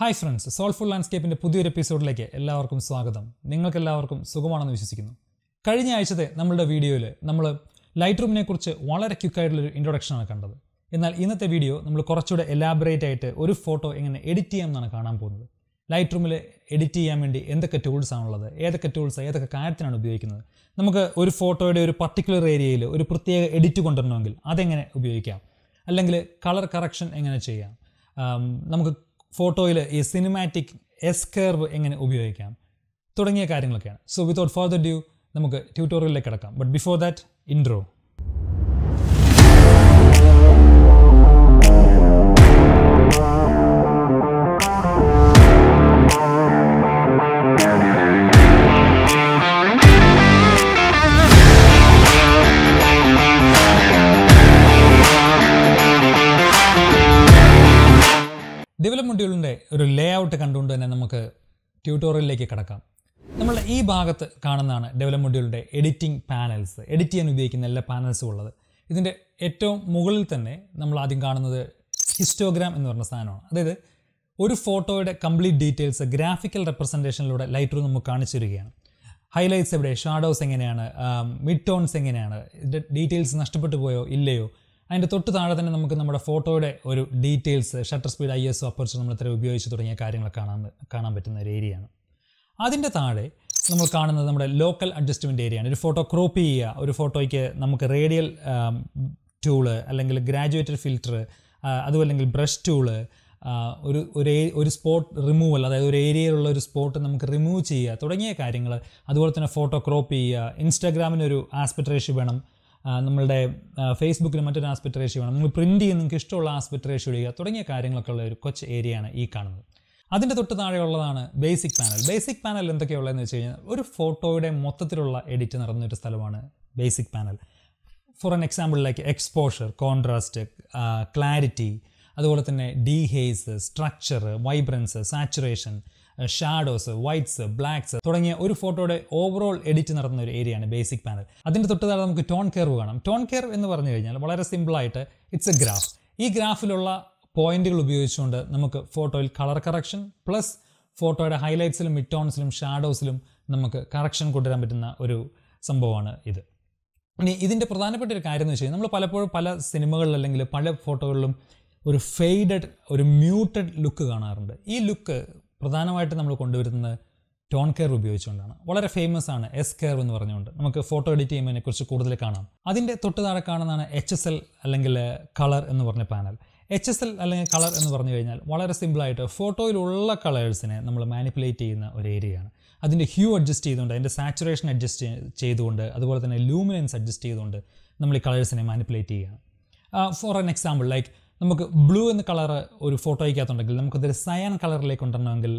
hi friends soulful ലാൻഡ്സ്കേപ്പിൻ്റെ പുതിയൊരു എപ്പിസോഡിലേക്ക് എല്ലാവർക്കും സ്വാഗതം നിങ്ങൾക്കെല്ലാവർക്കും സുഖമാണെന്ന് വിശ്വസിക്കുന്നു കഴിഞ്ഞ ആഴ്ചത്തെ നമ്മളുടെ വീഡിയോയിൽ നമ്മൾ ലൈറ്റ് റൂമിനെ കുറിച്ച് വളരെ ക്യുക്കായിട്ടുള്ളൊരു ഇൻട്രൊഡക്ഷനാണ് കണ്ടത് എന്നാൽ ഇന്നത്തെ വീഡിയോ നമ്മൾ കുറച്ചുകൂടെ എലാബറേറ്റ് ആയിട്ട് ഒരു ഫോട്ടോ എങ്ങനെ എഡിറ്റ് ചെയ്യാം എന്നാണ് കാണാൻ പോകുന്നത് ലൈറ്റ് റൂമിൽ എഡിറ്റ് ചെയ്യാൻ വേണ്ടി എന്തൊക്കെ ടൂൾസ് ഉള്ളത് ഏതൊക്കെ ടൂൾസ് ഏതൊക്കെ കാര്യത്തിനാണ് ഉപയോഗിക്കുന്നത് നമുക്ക് ഒരു ഫോട്ടോയുടെ ഒരു പർട്ടിക്കുലർ ഏരിയയിൽ ഒരു പ്രത്യേക എഡിറ്റ് കൊണ്ടുവരണമെങ്കിൽ അതെങ്ങനെ ഉപയോഗിക്കാം അല്ലെങ്കിൽ കളർ കറക്ഷൻ എങ്ങനെ ചെയ്യാം നമുക്ക് ഫോട്ടോയിൽ ഈ സിനിമാറ്റിക് എസ് കർവ് എങ്ങനെ ഉപയോഗിക്കാം തുടങ്ങിയ കാര്യങ്ങളൊക്കെയാണ് സോ വിതൗട്ട് ഫർദർ ഡ്യൂ നമുക്ക് ട്യൂട്ടോറിയലിലേക്ക് കിടക്കാം ബട്ട് ബിഫോർ ദാറ്റ് ഇൻട്രോ ട്യൂട്ടോറിയലിൻ്റെ ഒരു ലേ ഔട്ട് കണ്ടുകൊണ്ട് തന്നെ നമുക്ക് ട്യൂട്ടോറിയലിലേക്ക് കിടക്കാം നമ്മൾ ഈ ഭാഗത്ത് കാണുന്നതാണ് ഡെവലപ്പ് മൊഡ്യൂളിൻ്റെ എഡിറ്റിംഗ് പാനൽസ് എഡിറ്റ് ചെയ്യാൻ ഉപയോഗിക്കുന്ന എല്ലാ പാനൽസും ഉള്ളത് ഇതിൻ്റെ ഏറ്റവും മുകളിൽ തന്നെ നമ്മൾ ആദ്യം കാണുന്നത് ഹിസ്റ്റോഗ്രാം എന്ന് പറഞ്ഞ സാധനമാണ് അതായത് ഒരു ഫോട്ടോയുടെ കംപ്ലീറ്റ് ഡീറ്റെയിൽസ് ഗ്രാഫിക്കൽ റെപ്രസെൻറ്റേഷനിലൂടെ ലൈറ്റ് റൂം നമുക്ക് കാണിച്ചു തരികയാണ് ഹൈലൈറ്റ്സ് എവിടെ ഷാഡോസ് എങ്ങനെയാണ് മിഡ് ടോൺസ് എങ്ങനെയാണ് ഇതിൻ്റെ ഡീറ്റെയിൽസ് നഷ്ടപ്പെട്ടു പോയോ ഇല്ലയോ അതിൻ്റെ തൊട്ട് താഴെ തന്നെ നമുക്ക് നമ്മുടെ ഫോട്ടോയുടെ ഒരു details shutter speed I S aperture നമ്മൾ എത്ര ഉപയോഗിച്ച് തുടങ്ങിയ കാര്യങ്ങൾ കാണാൻ കാണാൻ പറ്റുന്ന ഒരു ഏരിയയാണ് അതിൻ്റെ താഴെ നമ്മൾ കാണുന്നത് നമ്മുടെ ലോക്കൽ അഡ്ജസ്റ്റ്മെൻറ്റ് ഏരിയയാണ് ഒരു ഫോട്ടോ ക്രോപ്പ് ചെയ്യുക ഒരു ഫോട്ടോയ്ക്ക് നമുക്ക് റേഡിയൽ ടൂള് അല്ലെങ്കിൽ ഗ്രാജുവേറ്റഡ് ഫിൽറ്റർ അതുമല്ലെങ്കിൽ ബ്രഷ് ടൂള് ഒരു ഒരു ഒരു സ്പോട്ട് റിമൂവൽ അതായത് ഒരു ഏരിയയിലുള്ള ഒരു സ്പോട്ട് നമുക്ക് റിമൂവ് ചെയ്യുക തുടങ്ങിയ കാര്യങ്ങൾ അതുപോലെ തന്നെ ഫോട്ടോ ക്രോപ്പ് ചെയ്യുക ഇൻസ്റ്റാഗ്രാമിനൊരു ആസ്പെക്ട് റേഷ്യോ വേണം നമ്മളുടെ ഫേസ്ബുക്കിൽ മറ്റൊരു ആസ്പെക്ട് റേഷ്യോ ആണ് നിങ്ങൾ പ്രിൻറ്റ് ചെയ്യുന്ന നിങ്ങൾക്ക് ഇഷ്ടമുള്ള ആസ്പെക്ട് റേഷ്യോ ചെയ്യുക തുടങ്ങിയ കാര്യങ്ങളൊക്കെ ഉള്ള ഒരു കൊച്ച് ഏരിയയാണ് ഈ കാണുന്നത് അതിൻ്റെ തൊട്ട് താഴെയുള്ളതാണ് ബേസിക് പാനൽ ബേസിക് പാനൽ എന്തൊക്കെയുള്ളതെന്ന് വെച്ച് കഴിഞ്ഞാൽ ഒരു ഫോട്ടോയുടെ മൊത്തത്തിലുള്ള എഡിറ്റ് നടന്നൊരു സ്ഥലമാണ് basic panel for an example like exposure contrast clarity അതുപോലെ തന്നെ dehaze structure vibrance saturation shadows whites blacks തുടങ്ങിയ ഒരു ഫോട്ടോയുടെ ഓവറോൾ എഡിറ്റ് നടത്തുന്ന ഒരു ഏരിയയാണ് ബേസിക് പാനൽ അതിൻ്റെ തൊട്ട് താഴെ നമുക്ക് ടോൺ കെയർവ് കാണാം ടോൺ കെയർവ് എന്ന് പറഞ്ഞു കഴിഞ്ഞാൽ വളരെ സിമ്പിളായിട്ട് ഇറ്റ്സ് എ ഗ്രാഫ് ഈ ഗ്രാഫിലുള്ള പോയിന്റുകൾ ഉപയോഗിച്ചുകൊണ്ട് നമുക്ക് ഫോട്ടോയിൽ കളർ കറക്ഷൻ പ്ലസ് ഫോട്ടോയുടെ ഹൈലൈറ്റ്സിലും മിഡ് ടോൺസിലും ഷാഡോസിലും നമുക്ക് കറക്ഷൻ കൊണ്ടുവരാൻ പറ്റുന്ന ഒരു സംഭവമാണ് ഇത് ഇനി ഇതിൻ്റെ പ്രധാനപ്പെട്ട ഒരു കാര്യം എന്ന് വെച്ച് കഴിഞ്ഞാൽ നമ്മൾ പലപ്പോഴും പല സിനിമകളിൽ അല്ലെങ്കിൽ പല ഫോട്ടോകളിലും ഒരു ഫെയ്ഡഡ് ഒരു മ്യൂട്ടഡ് ലുക്ക് കാണാറുണ്ട് ഈ ലുക്ക് പ്രധാനമായിട്ട് നമ്മൾ കൊണ്ടുവരുന്നത് ടോൺ കെയർ ഉപയോഗിച്ചുകൊണ്ടാണ് വളരെ ഫേമസ് ആണ് എസ് കെയർ എന്ന് പറഞ്ഞുകൊണ്ട് നമുക്ക് ഫോട്ടോ എഡിറ്റ് ചെയ്യുമ്പോൾ കുറിച്ച് കൂടുതൽ കാണാം അതിൻ്റെ തൊട്ട് താഴെ കാണുന്നതാണ് എച്ച് എസ് എൽ അല്ലെങ്കിൽ കളർ എന്ന് പറഞ്ഞ പാനൽ എച്ച് എസ് എൽ അല്ലെങ്കിൽ കളർ എന്ന് പറഞ്ഞു കഴിഞ്ഞാൽ വളരെ സിമ്പിളായിട്ട് ഫോട്ടോയിലുള്ള കളേഴ്സിനെ നമ്മൾ മാനിപ്പുലേറ്റ് ചെയ്യുന്ന ഒരു ഏരിയയാണ് അതിൻ്റെ ഹ്യൂ അഡ്ജസ്റ്റ് ചെയ്തുകൊണ്ട് അതിൻ്റെ സാച്ചുറേഷൻ അഡ്ജസ്റ്റ് ചെയ്തുകൊണ്ട് അതുപോലെ തന്നെ ലൂമിനൻസ് അഡ്ജസ്റ്റ് ചെയ്തുകൊണ്ട് നമ്മൾ ഈ കളേഴ്സിനെ മാനിപ്പുലേറ്റ് ചെയ്യുകയാണ് ഫോർ എൻ എക്സാമ്പിൾ ലൈക്ക് നമുക്ക് ബ്ലൂ എന്ന കളർ ഒരു ഫോട്ടോയ്ക്കകത്തുണ്ടെങ്കിൽ നമുക്കതൊരു സയൻ കളറിലേക്ക് കൊണ്ടുവരണമെങ്കിൽ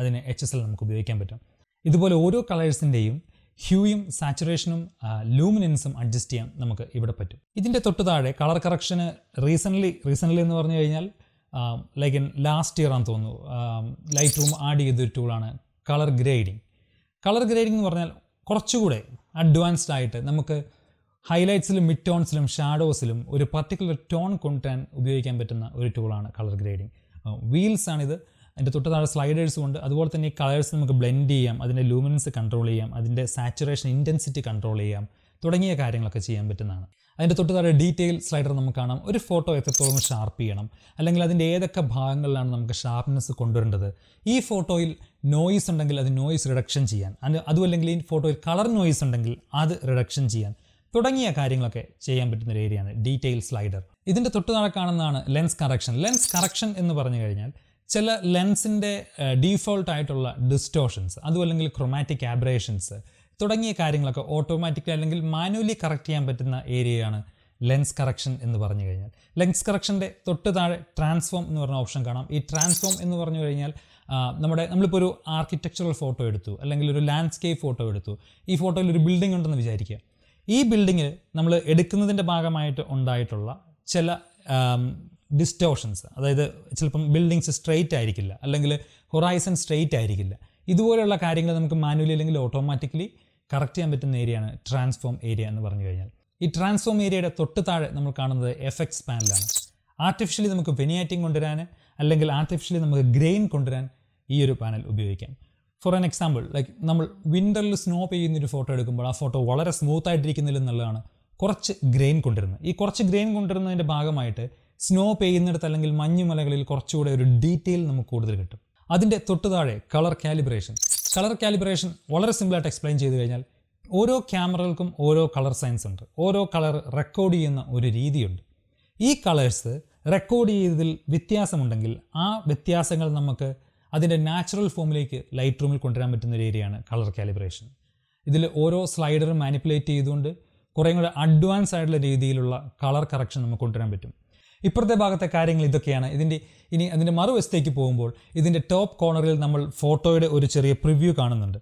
അതിന് എച്ച് എസ് എൽ നമുക്ക് ഉപയോഗിക്കാൻ പറ്റും ഇതുപോലെ ഓരോ കളേഴ്സിൻ്റെയും ഹ്യൂയും സാച്ചുറേഷനും ലൂമിനൻസും അഡ്ജസ്റ്റ് ചെയ്യാൻ നമുക്ക് ഇവിടെ പറ്റും ഇതിൻ്റെ തൊട്ട് താഴെ കളർ കറക്ഷന് റീസെൻ്റ്ലി റീസെൻ്റ്ലി എന്ന് പറഞ്ഞു കഴിഞ്ഞാൽ ലൈക്ക് ഇൻ ലാസ്റ്റ് ഇയർ ആണെന്ന് തോന്നുന്നു ലൈറ്റ് റൂം ആഡ് ചെയ്തൊരു ടൂളാണ് കളർ ഗ്രേഡിംഗ് കളർ ഗ്രേഡിംഗ് എന്ന് പറഞ്ഞാൽ കുറച്ചുകൂടെ അഡ്വാൻസ്ഡ് ആയിട്ട് നമുക്ക് ഹൈലൈറ്റ്സിലും മിഡ് ടോൺസിലും ഷാഡോസിലും ഒരു പർട്ടിക്കുലർ ടോൺ കൊണ്ടുവരാൻ ഉപയോഗിക്കാൻ പറ്റുന്ന ഒരു ടൂളാണ് കളർ ഗ്രേഡിംഗ് വീൽസ് ആണിത് അതിൻ്റെ തൊട്ട് താഴെ സ്ലൈഡേഴ്സും ഉണ്ട് അതുപോലെ തന്നെ ഈ കളേഴ്സ് നമുക്ക് ബ്ലെൻഡ് ചെയ്യാം അതിൻ്റെ ലൂമിനൻസ് കൺട്രോൾ ചെയ്യാം അതിൻ്റെ സാച്ചുറേഷൻ ഇൻറ്റൻസിറ്റി കൺട്രോൾ ചെയ്യാം തുടങ്ങിയ കാര്യങ്ങളൊക്കെ ചെയ്യാൻ പറ്റുന്നതാണ് അതിൻ്റെ തൊട്ട് താഴെ ഡീറ്റെയിൽ സ്ലൈഡർ നമുക്ക് കാണാം ഒരു ഫോട്ടോ എത്രത്തോളം ഷാർപ്പ് ചെയ്യണം അല്ലെങ്കിൽ അതിൻ്റെ ഏതൊക്കെ ഭാഗങ്ങളിലാണ് നമുക്ക് ഷാർപ്നെസ് കൊണ്ടുവരേണ്ടത് ഈ ഫോട്ടോയിൽ നോയിസ് ഉണ്ടെങ്കിൽ അത് നോയിസ് റിഡക്ഷൻ ചെയ്യാൻ അതുമല്ലെങ്കിൽ ഈ ഫോട്ടോയിൽ കളർ നോയിസ് ഉണ്ടെങ്കിൽ അത് റിഡക്ഷൻ ചെയ്യാൻ തുടങ്ങിയ കാര്യങ്ങളൊക്കെ ചെയ്യാൻ പറ്റുന്ന ഒരു ഏരിയയാണ് ഡീറ്റെയിൽ സ്ലൈഡർ ഇതിൻ്റെ തൊട്ട് താഴെ കാണുന്നതാണ് ലെൻസ് കറക്ഷൻ ലെൻസ് കറക്ഷൻ എന്ന് പറഞ്ഞു കഴിഞ്ഞാൽ ചില ലെൻസിൻ്റെ ഡീഫോൾട്ട് ആയിട്ടുള്ള ഡിസ്റ്റോഷൻസ് അതുമല്ലെങ്കിൽ ക്രൊമാറ്റിക് ആബ്രേഷൻസ് തുടങ്ങിയ കാര്യങ്ങളൊക്കെ ഓട്ടോമാറ്റിക്കലി അല്ലെങ്കിൽ മാനുവലി കറക്റ്റ് ചെയ്യാൻ പറ്റുന്ന ഏരിയയാണ് ലെൻസ് കറക്ഷൻ എന്ന് പറഞ്ഞു കഴിഞ്ഞാൽ ലെൻസ് കറക്ഷൻ്റെ തൊട്ട് താഴെ ട്രാൻസ്ഫോം എന്ന് പറഞ്ഞ ഓപ്ഷൻ കാണാം ഈ ട്രാൻസ്ഫോം എന്ന് പറഞ്ഞു കഴിഞ്ഞാൽ നമ്മുടെ നമ്മളിപ്പോൾ ഒരു ആർക്കിടെക്ചറൽ ഫോട്ടോ എടുത്തു അല്ലെങ്കിൽ ഒരു ലാൻഡ്സ്കേപ്പ് ഫോട്ടോ എടുത്തു ഈ ഫോട്ടോയിൽ ഒരു ബിൽഡിംഗ് ഉണ്ടെന്ന് വിചാരിക്കുക ഈ ബിൽഡിങ്ങിൽ നമ്മൾ എടുക്കുന്നതിൻ്റെ ഭാഗമായിട്ട് ഉണ്ടായിട്ടുള്ള ചില ഡിസ്റ്റോഷൻസ് അതായത് ചിലപ്പം ബിൽഡിങ്സ് സ്ട്രെയിറ്റ് ആയിരിക്കില്ല അല്ലെങ്കിൽ ഹൊറൈസൺ സ്ട്രെയിറ്റ് ആയിരിക്കില്ല ഇതുപോലെയുള്ള കാര്യങ്ങൾ നമുക്ക് മാനുവലി അല്ലെങ്കിൽ ഓട്ടോമാറ്റിക്കലി കറക്റ്റ് ചെയ്യാൻ പറ്റുന്ന ഏരിയയാണ് ട്രാൻസ്ഫോം ഏരിയ എന്ന് പറഞ്ഞു കഴിഞ്ഞാൽ ഈ ട്രാൻസ്ഫോം ഏരിയയുടെ തൊട്ട് താഴെ നമ്മൾ കാണുന്നത് എഫക്ട്സ് പാനലാണ് ആർട്ടിഫിഷ്യലി നമുക്ക് വെനിയാറ്റിംഗ് കൊണ്ടുവരാൻ അല്ലെങ്കിൽ ആർട്ടിഫിഷ്യലി നമുക്ക് ഗ്രെയിൻ കൊണ്ടുവരാൻ ഈ ഒരു പാനൽ ഉപയോഗിക്കാം ഫോർ ആൻ എക്സാമ്പിൾ ലൈക്ക് നമ്മൾ വിൻ്ററിൽ സ്നോ പെയ്യുന്നൊരു ഫോട്ടോ എടുക്കുമ്പോൾ ആ ഫോട്ടോ വളരെ സ്മൂത്ത് ആയിട്ടിരിക്കുന്നില്ല എന്നുള്ളതാണ് കുറച്ച് ഗ്രെയിൻ കൊണ്ടുവരുന്നത് ഈ കുറച്ച് ഗ്രെയിൻ കൊണ്ടുവരുന്നതിൻ്റെ ഭാഗമായിട്ട് സ്നോ പെയ്യുന്നിടത്ത് അല്ലെങ്കിൽ മഞ്ഞുമലകളിൽ കുറച്ചുകൂടെ ഒരു ഡീറ്റെയിൽ നമുക്ക് കൂടുതൽ കിട്ടും അതിൻ്റെ തൊട്ട് താഴെ കളർ കാലിബ്രേഷൻ കളർ കാലിബ്രേഷൻ വളരെ സിമ്പിളായിട്ട് എക്സ്പ്ലെയിൻ ചെയ്ത് കഴിഞ്ഞാൽ ഓരോ ക്യാമറകൾക്കും ഓരോ കളർ സയൻസ് ഉണ്ട് ഓരോ കളർ റെക്കോർഡ് ചെയ്യുന്ന ഒരു രീതിയുണ്ട് ഈ കളേഴ്സ് റെക്കോർഡ് ചെയ്തതിൽ വ്യത്യാസമുണ്ടെങ്കിൽ ആ വ്യത്യാസങ്ങൾ നമുക്ക് അതിൻ്റെ നാച്ചുറൽ ഫോമിലേക്ക് ലൈറ്റ് റൂമിൽ കൊണ്ടുവരാൻ പറ്റുന്ന ഒരു ഏരിയയാണ് കളർ കാലിബ്രേഷൻ ഇതിൽ ഓരോ സ്ലൈഡറും മാനിപ്പുലേറ്റ് ചെയ്തുകൊണ്ട് കുറേ കൂടെ അഡ്വാൻസ് ആയിട്ടുള്ള രീതിയിലുള്ള കളർ കറക്ഷൻ നമുക്ക് കൊണ്ടുവരാൻ പറ്റും ഇപ്പുറത്തെ ഭാഗത്തെ കാര്യങ്ങൾ ഇതൊക്കെയാണ് ഇതിൻ്റെ ഇനി അതിൻ്റെ മറുവശത്തേക്ക് പോകുമ്പോൾ ഇതിൻ്റെ ടോപ്പ് കോർണറിൽ നമ്മൾ ഫോട്ടോയുടെ ഒരു ചെറിയ പ്രിവ്യൂ കാണുന്നുണ്ട്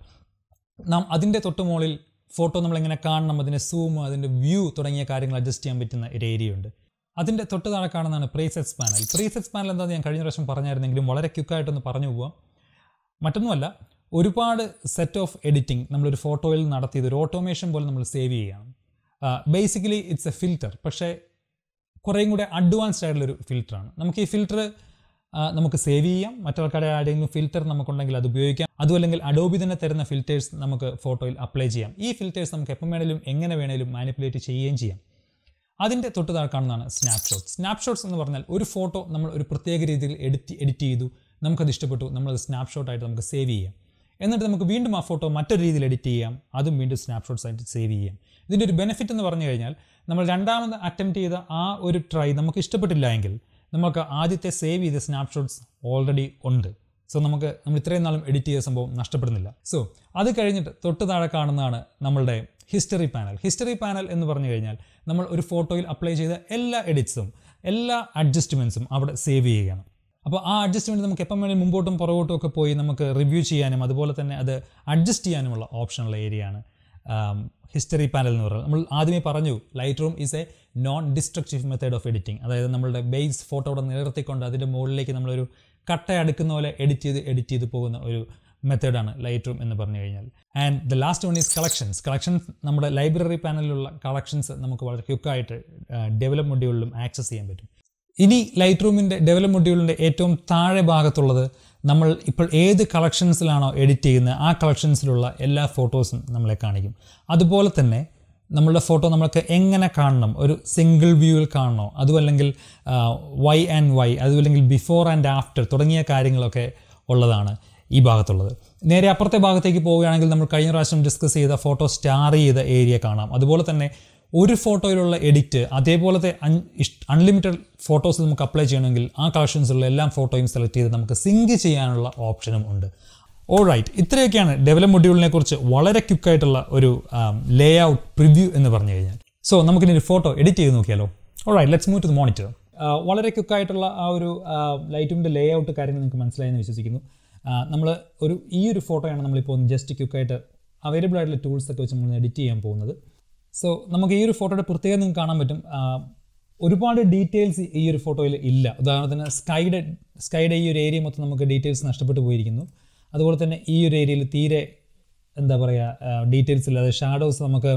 നാം അതിൻ്റെ മുകളിൽ ഫോട്ടോ നമ്മളെങ്ങനെ കാണണം അതിൻ്റെ സൂം അതിൻ്റെ വ്യൂ തുടങ്ങിയ കാര്യങ്ങൾ അഡ്ജസ്റ്റ് ചെയ്യാൻ പറ്റുന്ന ഒരു ഏരിയ ഉണ്ട് അതിൻ്റെ തൊട്ട് താഴെ കാണുന്നതാണ് പ്രീസെറ്റ്സ് പാനൽ പ്രീസെറ്റ്സ് പാനൽ എന്താണെന്ന് ഞാൻ കഴിഞ്ഞ പ്രാവശ്യം പറഞ്ഞായിരുന്നെങ്കിലും വളരെ ക്യുക്കായിട്ടൊന്ന് പറഞ്ഞു പോവാം മറ്റൊന്നുമല്ല ഒരുപാട് സെറ്റ് ഓഫ് എഡിറ്റിംഗ് നമ്മളൊരു ഫോട്ടോയിൽ നടത്തിയത് ഒരു ഓട്ടോമേഷൻ പോലെ നമ്മൾ സേവ് ചെയ്യണം ബേസിക്കലി ഇറ്റ്സ് എ ഫിൽറ്റർ പക്ഷേ കുറേയും കൂടെ അഡ്വാൻസ്ഡ് ആയിട്ടുള്ളൊരു ഫിൽറ്ററാണ് നമുക്ക് ഈ ഫിൽറ്റർ നമുക്ക് സേവ് ചെയ്യാം മറ്റാൾക്കാരുടെ ആരെങ്കിലും ഫിൽറ്റർ നമുക്കുണ്ടെങ്കിൽ അത് ഉപയോഗിക്കാം അതുമല്ലെങ്കിൽ അഡോബി തന്നെ തരുന്ന ഫിൽറ്റേഴ്സ് നമുക്ക് ഫോട്ടോയിൽ അപ്ലൈ ചെയ്യാം ഈ ഫിൽറ്റേഴ്സ് നമുക്ക് എപ്പം വേണേലും എങ്ങനെ വേണേലും മാനിപ്പുലേറ്റ് ചെയ്യുകയും ചെയ്യാം അതിൻ്റെ തൊട്ട് താഴെ കാണുന്നതാണ് സ്നാപ്ഷോട്ട് സ്നാപ്ഷോട്ട്സ് എന്ന് പറഞ്ഞാൽ ഒരു ഫോട്ടോ നമ്മൾ ഒരു പ്രത്യേക രീതിയിൽ എഡിറ്റ് എഡിറ്റ് ചെയ്തു നമുക്കത് ഇഷ്ടപ്പെട്ടു നമ്മളത് സ്നാപ്ഷോട്ടായിട്ട് നമുക്ക് സേവ് ചെയ്യാം എന്നിട്ട് നമുക്ക് വീണ്ടും ആ ഫോട്ടോ മറ്റൊരു രീതിയിൽ എഡിറ്റ് ചെയ്യാം അതും വീണ്ടും സ്നാപ്ഷോട്ട്സ് ആയിട്ട് സേവ് ചെയ്യാം ഇതിൻ്റെ ഒരു ബെനിഫിറ്റ് എന്ന് പറഞ്ഞു കഴിഞ്ഞാൽ നമ്മൾ രണ്ടാമത് അറ്റംപ്റ്റ് ചെയ്ത ആ ഒരു ട്രൈ നമുക്ക് ഇഷ്ടപ്പെട്ടില്ല എങ്കിൽ നമുക്ക് ആദ്യത്തെ സേവ് ചെയ്ത സ്നാപ്ഷോട്ട്സ് ഓൾറെഡി ഉണ്ട് സോ നമുക്ക് നമ്മൾ ഇത്രയും നാളും എഡിറ്റ് ചെയ്ത സംഭവം നഷ്ടപ്പെടുന്നില്ല സോ അത് കഴിഞ്ഞിട്ട് തൊട്ട് താഴെ കാണുന്നതാണ് നമ്മളുടെ ഹിസ്റ്ററി പാനൽ ഹിസ്റ്ററി പാനൽ എന്ന് പറഞ്ഞു കഴിഞ്ഞാൽ നമ്മൾ ഒരു ഫോട്ടോയിൽ അപ്ലൈ ചെയ്ത എല്ലാ എഡിറ്റ്സും എല്ലാ അഡ്ജസ്റ്റ്മെൻറ്റ്സും അവിടെ സേവ് ചെയ്യുകയാണ് അപ്പോൾ ആ അഡ്ജസ്റ്റ്മെൻറ്റ് നമുക്ക് എപ്പം വേണേലും മുമ്പോട്ടും പുറകോട്ടും ഒക്കെ പോയി നമുക്ക് റിവ്യൂ ചെയ്യാനും അതുപോലെ തന്നെ അത് അഡ്ജസ്റ്റ് ചെയ്യാനുമുള്ള ഓപ്ഷനുള്ള ഏരിയയാണ് ഹിസ്റ്ററി പാനൽ എന്ന് പറയുന്നത് നമ്മൾ ആദ്യമേ പറഞ്ഞു Lightroom is a non destructive method of editing അതായത് നമ്മളുടെ ബേസ് ഫോട്ടോ അവിടെ നിലനിർത്തിക്കൊണ്ട് അതിൻ്റെ മുകളിലേക്ക് നമ്മളൊരു കട്ടയടുക്കുന്ന പോലെ എഡിറ്റ് ചെയ്ത് എഡിറ്റ് ചെയ്ത് പോകുന്ന ഒരു മെത്തേഡാണ് ലൈറ്റ് റൂം എന്ന് പറഞ്ഞു കഴിഞ്ഞാൽ and the last one is collections collections നമ്മുടെ ലൈബ്രറി പാനലിലുള്ള കളക്ഷൻസ് നമുക്ക് വളരെ ക്യുക്കായിട്ട് ഡെവലപ്പ് മൊഡ്യൂളിലും ആക്സസ് ചെയ്യാൻ പറ്റും ഇനി ലൈറ്റ് റൂമിൻ്റെ ഡെവലപ്പ് മൊഡ്യൂളിൻ്റെ ഏറ്റവും താഴെ ഭാഗത്തുള്ളത് നമ്മൾ ഇപ്പോൾ ഏത് കളക്ഷൻസിലാണോ എഡിറ്റ് ചെയ്യുന്നത് ആ കളക്ഷൻസിലുള്ള എല്ലാ ഫോട്ടോസും നമ്മളെ കാണിക്കും അതുപോലെ തന്നെ നമ്മളുടെ ഫോട്ടോ നമ്മൾക്ക് എങ്ങനെ കാണണം ഒരു സിംഗിൾ വ്യൂവിൽ കാണണോ അതുമല്ലെങ്കിൽ വൈ ആൻഡ് വൈ അതുമല്ലെങ്കിൽ ബിഫോർ ആൻഡ് ആഫ്റ്റർ തുടങ്ങിയ കാര്യങ്ങളൊക്കെ ഉള്ളതാണ് ഈ ഭാഗത്തുള്ളത് നേരെ അപ്പുറത്തെ ഭാഗത്തേക്ക് പോവുകയാണെങ്കിൽ നമ്മൾ കഴിഞ്ഞ പ്രാവശ്യം ഡിസ്കസ് ചെയ്ത ഫോട്ടോ സ്റ്റാർ ചെയ്ത ഏരിയ കാണാം അതുപോലെ തന്നെ ഒരു ഫോട്ടോയിലുള്ള എഡിറ്റ് അതേപോലത്തെ അൺ അൺലിമിറ്റഡ് ഫോട്ടോസ് നമുക്ക് അപ്ലൈ ചെയ്യണമെങ്കിൽ ആ കളക്ഷൻസുള്ള എല്ലാ ഫോട്ടോയും സെലക്ട് ചെയ്ത് നമുക്ക് സിങ്ക് ചെയ്യാനുള്ള ഓപ്ഷനും ഉണ്ട് ഓൾ റൈറ്റ് ഇത്രയൊക്കെയാണ് ഡെവലപ്പ് മൊഡ്യൂളിനെ കുറിച്ച് വളരെ ക്യുക്കായിട്ടുള്ള ഒരു ലേ ഔട്ട് പ്രിവ്യൂ എന്ന് പറഞ്ഞു കഴിഞ്ഞാൽ സോ നമുക്കിനി ഒരു ഫോട്ടോ എഡിറ്റ് ചെയ്ത് നോക്കിയാലോ all right let's move to monitor വളരെ ക്യുക്കായിട്ടുള്ള ആ ഒരു ലൈറ്റിൻ്റെ ലേ ഔട്ട് കാര്യങ്ങൾ നിങ്ങൾക്ക് മനസ്സിലായെന്ന് വിശ്വസിക്കുന്നു നമ്മൾ ഒരു ഈ ഒരു ഫോട്ടോയാണ് നമ്മളിപ്പോൾ ഒന്ന് ജസ്റ്റ് ക്യുക്കായിട്ട് അവൈലബിൾ ആയിട്ടുള്ള ടൂൾസ് ഒക്കെ വെച്ച് നമ്മൾ എഡിറ്റ് ചെയ്യാൻ പോകുന്നത് സോ നമുക്ക് ഈ ഒരു ഫോട്ടോയുടെ പ്രത്യേകത നിങ്ങൾക്ക് കാണാൻ പറ്റും ഒരുപാട് ഡീറ്റെയിൽസ് ഈ ഒരു ഫോട്ടോയിൽ ഇല്ല ഉദാഹരണത്തിന് സ്കൈഡ് സ്കൈഡ് ഈ ഒരു ഏരിയ മൊത്തം നമുക്ക് ഡീറ്റെയിൽസ് നഷ്ടപ്പെട്ടു പോയിരിക്കുന്നു അതുപോലെ തന്നെ ഈ ഒരു ഏരിയയിൽ തീരെ എന്താ പറയുക ഡീറ്റെയിൽസ് അതായത് ഷാഡോസ് നമുക്ക്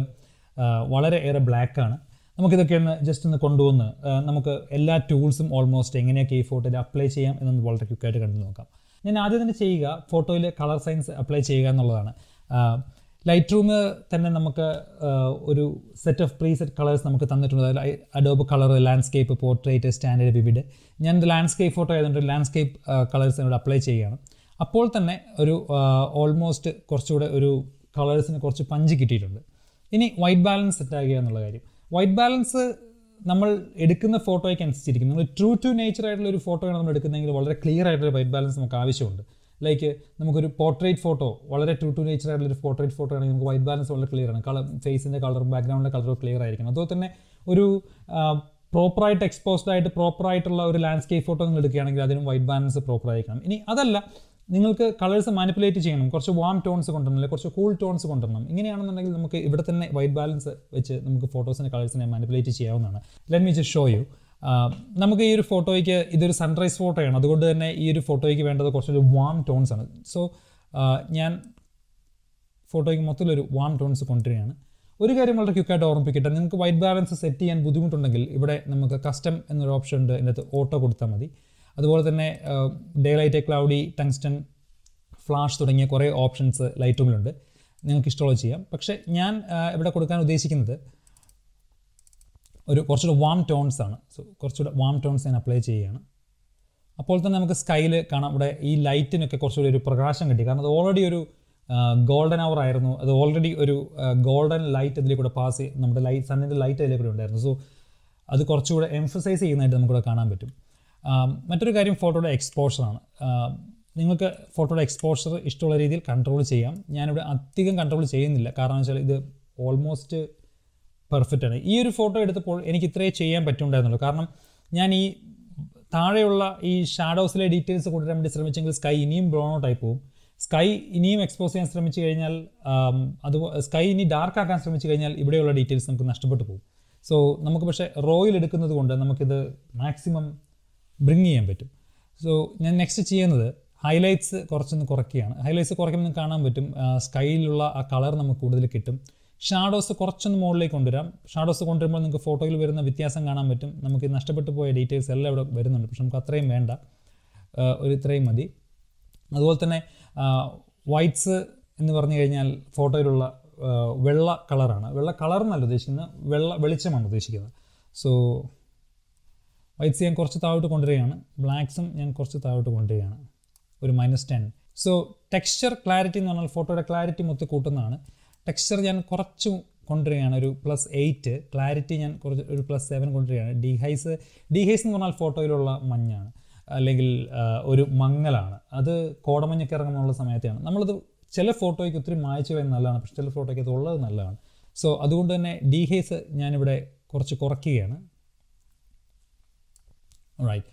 വളരെ ഏറെ ബ്ലാക്കാണ് നമുക്കിതൊക്കെ ഒന്ന് ജസ്റ്റ് ഒന്ന് കൊണ്ടുവന്ന് നമുക്ക് എല്ലാ ടൂൾസും ഓൾമോസ്റ്റ് എങ്ങനെയൊക്കെ ഈ ഫോട്ടോയിൽ അപ്ലൈ ചെയ്യാം എന്നൊന്ന് വളരെ ക്വിക്കായിട്ട് കണ്ടു നോക്കാം ഞാൻ ആദ്യം തന്നെ ചെയ്യുക ഫോട്ടോയിൽ കളർ സയൻസ് അപ്ലൈ ചെയ്യുക എന്നുള്ളതാണ് ലൈറ്റ് റൂം തന്നെ നമുക്ക് ഒരു set of preset colours നമുക്ക് തന്നിട്ടുണ്ട് അതായത് Adobe colour landscape portrait standard vivid ഞാൻ ലാൻഡ്സ്കേപ്പ് ഫോട്ടോ ആയതുകൊണ്ട് ലാൻഡ്സ്കേപ്പ് കളേഴ്സ് എന്നോട് അപ്ലൈ ചെയ്യുകയാണ് അപ്പോൾ തന്നെ ഒരു ഓൾമോസ്റ്റ് കുറച്ചുകൂടെ ഒരു കളേഴ്സിന് കുറച്ച് പഞ്ച് കിട്ടിയിട്ടുണ്ട് ഇനി വൈറ്റ് ബാലൻസ് സെറ്റ് ആകുക എന്നുള്ള കാര്യം വൈറ്റ് ബാലൻസ് നമ്മൾ എടുക്കുന്ന ഫോട്ടോയ്ക്ക് അനുസരിച്ചിരിക്കും നമ്മൾ ട്രൂ ടു നേച്ചർ ആയിട്ടുള്ള ഒരു ഫോട്ടോയാണ് നമ്മൾ എടുക്കുന്നതെങ്കിൽ വളരെ ക്ലിയർ ആയിട്ടുള്ള വൈറ്റ് ബാലൻസ് നമുക്ക് ആവശ്യമുണ്ട് ലൈക്ക് നമുക്കൊരു പോർട്രേറ്റ് ഫോട്ടോ വളരെ ട്രൂ ടു നേച്ചർ ആയിട്ടുള്ള ഒരു പോർട്രേറ്റ് ഫോട്ടോ ആണെങ്കിൽ നമുക്ക് വൈറ്റ് ബാലൻസ് വളരെ ക്ലിയർ ആണ് കളർ ഫേസിൻ്റെ കളറും ബാക്ക്ഗ്രൗണ്ടിൻ്റെ കളറും ക്ലിയർ ആയിരിക്കണം അതുപോലെ തന്നെ ഒരു പ്രോപ്പറായിട്ട് എക്സ്പോസ്ഡ് ആയിട്ട് പ്രോപ്പറായിട്ടുള്ള ഒരു ലാൻഡ്സ്കേപ്പ് ഫോട്ടോ നിങ്ങൾ എടുക്കുകയാണെങ്കിൽ അതിനും വൈറ്റ് ബാലൻസ് പ്രോപ്പറായിരിക്കണം ഇനി അതല്ല നിങ്ങൾക്ക് കളേഴ്സ് മാനിപ്പുലേറ്റ് ചെയ്യണം കുറച്ച് വാം ടോൺസ് കൊണ്ടുവരണം അല്ലെങ്കിൽ കുറച്ച് കൂൾ ടോൺസ് കൊണ്ടുവരണം ഇങ്ങനെയാണെന്നുണ്ടെങ്കിൽ നമുക്ക് ഇവിടെ തന്നെ വൈറ്റ് ബാലൻസ് വെച്ച് നമുക്ക് ഫോട്ടോസിൻ്റെ കളേഴ്സിനെ മാനിപ്പുലേറ്റ് ചെയ്യാവുന്നതാണ് let me just show you നമുക്ക് ഈ ഒരു ഫോട്ടോയ്ക്ക് ഇതൊരു സൺറൈസ് ഫോട്ടോയാണ് അതുകൊണ്ട് തന്നെ ഈ ഒരു ഫോട്ടോയ്ക്ക് വേണ്ടത് കുറച്ചൊരു വാം ടോൺസ് ആണ് സോ ഞാൻ ഫോട്ടോയ്ക്ക് മൊത്തത്തിലൊരു വാം ടോൺസ് കൊണ്ടുവരികയാണ് ഒരു കാര്യം വളരെ ക്വിക്കായിട്ട് ഓർമ്മിപ്പിക്കട്ടെ നിങ്ങൾക്ക് വൈറ്റ് ബാലൻസ് സെറ്റ് ചെയ്യാൻ ബുദ്ധിമുട്ടുണ്ടെങ്കിൽ ഇവിടെ നമുക്ക് കസ്റ്റം എന്നൊരു ഓപ്ഷൻ ഉണ്ട് ഇതിനകത്ത് ഓട്ടോ കൊടുത്താൽ മതി അതുപോലെ തന്നെ daylight cloudy tungsten flash തുടങ്ങിയ കുറേ ഓപ്ഷൻസ് ലൈറ്റ് റൂമിലുണ്ട് നിങ്ങൾക്ക് ഇഷ്ടമുള്ള ചെയ്യാം പക്ഷേ ഞാൻ ഇവിടെ കൊടുക്കാൻ ഉദ്ദേശിക്കുന്നത് ഒരു കുറച്ചുകൂടെ വാം ടോൺസ് ആണ് സോ കുറച്ചുകൂടെ വാം ടോൺസ് ഞാൻ അപ്ലൈ ചെയ്യുകയാണ് അപ്പോൾ തന്നെ നമുക്ക് സ്കൈയിൽ കാണാം ഇവിടെ ഈ ലൈറ്റിനൊക്കെ കുറച്ചുകൂടി ഒരു പ്രകാശം കിട്ടി കാരണം അത് ഓൾറെഡി ഒരു ഗോൾഡൻ അവർ ആയിരുന്നു അത് ഓൾറെഡി ഒരു ഗോൾഡൻ ലൈറ്റ് കൂടെ പാസ് നമ്മുടെ ലൈറ്റ് സണ്ണിൻ്റെ ലൈറ്റ് കൂടെ ഉണ്ടായിരുന്നു സോ അത് കുറച്ചുകൂടെ എംഫസൈസ് ചെയ്യുന്നതായിട്ട് നമുക്കിവിടെ കാണാൻ പറ്റും മറ്റൊരു കാര്യം ഫോട്ടോയുടെ എക്സ്പോഷറാണ് നിങ്ങൾക്ക് ഫോട്ടോയുടെ എക്സ്പോഷർ ഇഷ്ടമുള്ള രീതിയിൽ കൺട്രോൾ ചെയ്യാം ഞാനിവിടെ അധികം കൺട്രോൾ ചെയ്യുന്നില്ല കാരണം വെച്ചാൽ ഇത് ഓൾമോസ്റ്റ് പെർഫെക്റ്റ് ആണ് ഈ ഒരു ഫോട്ടോ എടുത്തപ്പോൾ എനിക്ക് ഇത്രയേ ചെയ്യാൻ പറ്റുണ്ടായിരുന്നുള്ളൂ കാരണം ഞാൻ ഈ താഴെയുള്ള ഈ ഷാഡോസിലെ ഡീറ്റെയിൽസ് കൊണ്ടുവരാൻ വേണ്ടി ശ്രമിച്ചെങ്കിൽ സ്കൈ ഇനിയും ബ്ലോൺ ഔട്ട് ആയി പോകും സ്കൈ ഇനിയും എക്സ്പോസ് ചെയ്യാൻ ശ്രമിച്ചു കഴിഞ്ഞാൽ അത് സ്കൈ ഇനി ഡാർക്ക് ആക്കാൻ ശ്രമിച്ചു കഴിഞ്ഞാൽ ഇവിടെയുള്ള ഡീറ്റെയിൽസ് നമുക്ക് നഷ്ടപ്പെട്ടു പോകും സോ നമുക്ക് പക്ഷേ റോയിൽ എടുക്കുന്നത് കൊണ്ട് നമുക്കിത് മാക്സിമം ബ്രിങ് ചെയ്യാൻ പറ്റും സോ ഞാൻ നെക്സ്റ്റ് ചെയ്യുന്നത് ഹൈലൈറ്റ്സ് കുറച്ചൊന്ന് കുറയ്ക്കുകയാണ് ഹൈലൈറ്റ്സ് കുറയ്ക്കുമ്പോൾ കാണാൻ പറ്റും സ്കൈയിലുള്ള ആ കളർ നമുക്ക് കൂടുതൽ കിട്ടും ഷാഡോസ് കുറച്ചൊന്ന് മുകളിലേക്ക് കൊണ്ടുവരാം ഷാഡോസ് കൊണ്ടുവരുമ്പോൾ നിങ്ങൾക്ക് ഫോട്ടോയിൽ വരുന്ന വ്യത്യാസം കാണാൻ പറ്റും നമുക്ക് നഷ്ടപ്പെട്ടു പോയ ഡീറ്റെയിൽസ് എല്ലാം ഇവിടെ വരുന്നുണ്ട് പക്ഷെ നമുക്ക് അത്രയും വേണ്ട ഒരു ഇത്രയും മതി അതുപോലെ തന്നെ വൈറ്റ്സ് എന്ന് പറഞ്ഞു കഴിഞ്ഞാൽ ഫോട്ടോയിലുള്ള വെള്ള കളറാണ് വെള്ള കളർ എന്നല്ല ഉദ്ദേശിക്കുന്നത് വെള്ള വെളിച്ചമാണ് ഉദ്ദേശിക്കുന്നത് സോ വൈറ്റ്സ് ഞാൻ കുറച്ച് താഴോട്ട് കൊണ്ടുവരികയാണ് ബ്ലാക്സും ഞാൻ കുറച്ച് താഴോട്ട് കൊണ്ടുവരികയാണ് ഒരു minus ten so texture clarity എന്ന് പറഞ്ഞാൽ ഫോട്ടോയുടെ ക്ലാരിറ്റി മൊത്തം കൂട്ടുന്നതാണ് ടെക്സ്ചർ ഞാൻ കുറച്ച് കൊണ്ടുവരികയാണ് ഒരു പ്ലസ് എയ്റ്റ് ക്ലാരിറ്റി ഞാൻ കുറച്ച് ഒരു പ്ലസ് സെവൻ കൊണ്ടുവരികയാണ് ഡിഹൈസ് ഡിഹൈസ് എന്ന് പറഞ്ഞാൽ ഫോട്ടോയിലുള്ള മഞ്ഞാണ് അല്ലെങ്കിൽ ഒരു മങ്ങലാണ് അത് കോടമഞ്ഞൊക്കെ ഇറങ്ങുന്നുള്ള സമയത്തെയാണ് നമ്മളത് ചില ഫോട്ടോയ്ക്ക് ഒത്തിരി മായച്ചു വരുന്നത് നല്ലതാണ് പക്ഷെ ചില ഫോട്ടോയ്ക്ക് അത് ഉള്ളത് നല്ലതാണ് സോ അതുകൊണ്ട് തന്നെ ഡീഹേസ് ഞാനിവിടെ കുറച്ച് കുറയ്ക്കുകയാണ് റൈറ്റ്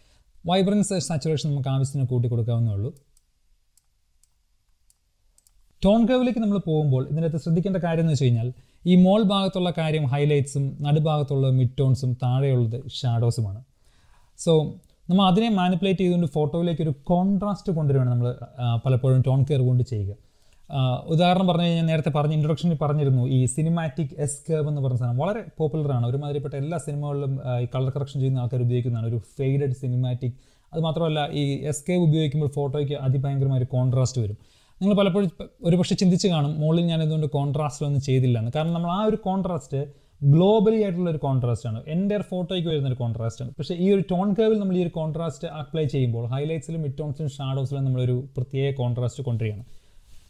വൈബ്രൻസ് സാച്ചുറേഷൻ നമുക്ക് ആവശ്യത്തിന് കൂട്ടി കൊടുക്കാവുന്നേ ഉള്ളൂ ടോൺ കേവിലേക്ക് നമ്മൾ പോകുമ്പോൾ അകത്ത് ശ്രദ്ധിക്കേണ്ട കാര്യം എന്ന് വെച്ച് കഴിഞ്ഞാൽ ഈ മോൾ ഭാഗത്തുള്ള കാര്യം ഹൈലൈറ്റ്സും നടുഭാഗത്തുള്ള മിഡ് ടോൺസും താഴെയുള്ളത് ഷാഡോസുമാണ് സോ നമ്മൾ അതിനെ മാനിപ്പുലേറ്റ് ചെയ്തുകൊണ്ട് ഫോട്ടോയിലേക്ക് ഒരു കോൺട്രാസ്റ്റ് കൊണ്ടുവരുവാണ് നമ്മൾ പലപ്പോഴും ടോൺ കെയർ കൊണ്ട് ചെയ്യുക ഉദാഹരണം പറഞ്ഞു കഴിഞ്ഞാൽ നേരത്തെ പറഞ്ഞ ഇൻട്രൊഡക്ഷനിൽ പറഞ്ഞിരുന്നു ഈ സിനിമാറ്റിക് എസ് കർവ് എന്ന് പറഞ്ഞ സാധനം വളരെ പോപ്പുലറാണ് ഒരുമാതിരിപ്പെട്ട എല്ലാ സിനിമകളിലും ഈ കളർ കറക്ഷൻ ചെയ്യുന്ന ആൾക്കാർ ഉപയോഗിക്കുന്നതാണ് ഒരു ഫെയ്ഡഡ് സിനിമാറ്റിക് അത് മാത്രമല്ല ഈ എസ് കേവ് ഉപയോഗിക്കുമ്പോൾ ഫോട്ടോയ്ക്ക് അതിഭയങ്കരമായ ഒരു കോൺട്രാസ്റ്റ് വരും നിങ്ങൾ പലപ്പോഴും ഒരുപക്ഷെ ചിന്തിച്ച് കാണും മുകളിൽ ഞാൻ ഇതുകൊണ്ട് കോൺട്രാസ്റ്റ് ഒന്നും ചെയ്തില്ല എന്ന് കാരണം നമ്മൾ ആ ഒരു കോൺട്രാസ്റ്റ് ഗ്ലോബലി ആയിട്ടുള്ള ഒരു കോൺട്രാസ്റ്റ് ആണ് എൻ്റെ ഫോട്ടോയ്ക്ക് വരുന്ന ഒരു കോൺട്രാസ്റ്റ് ആണ് പക്ഷേ ഈ ഒരു ടോൺ കേവിൽ നമ്മൾ ഈ ഒരു കോൺട്രാസ്റ്റ് അപ്ലൈ ചെയ്യുമ്പോൾ ഹൈലൈറ്റ്സിലും മിഡ് ടോൺസിലും ഷാഡോസിലും നമ്മളൊരു പ്രത്യേക കോൺട്രാസ്റ്റ് കൊണ്ടുവരികയാണ്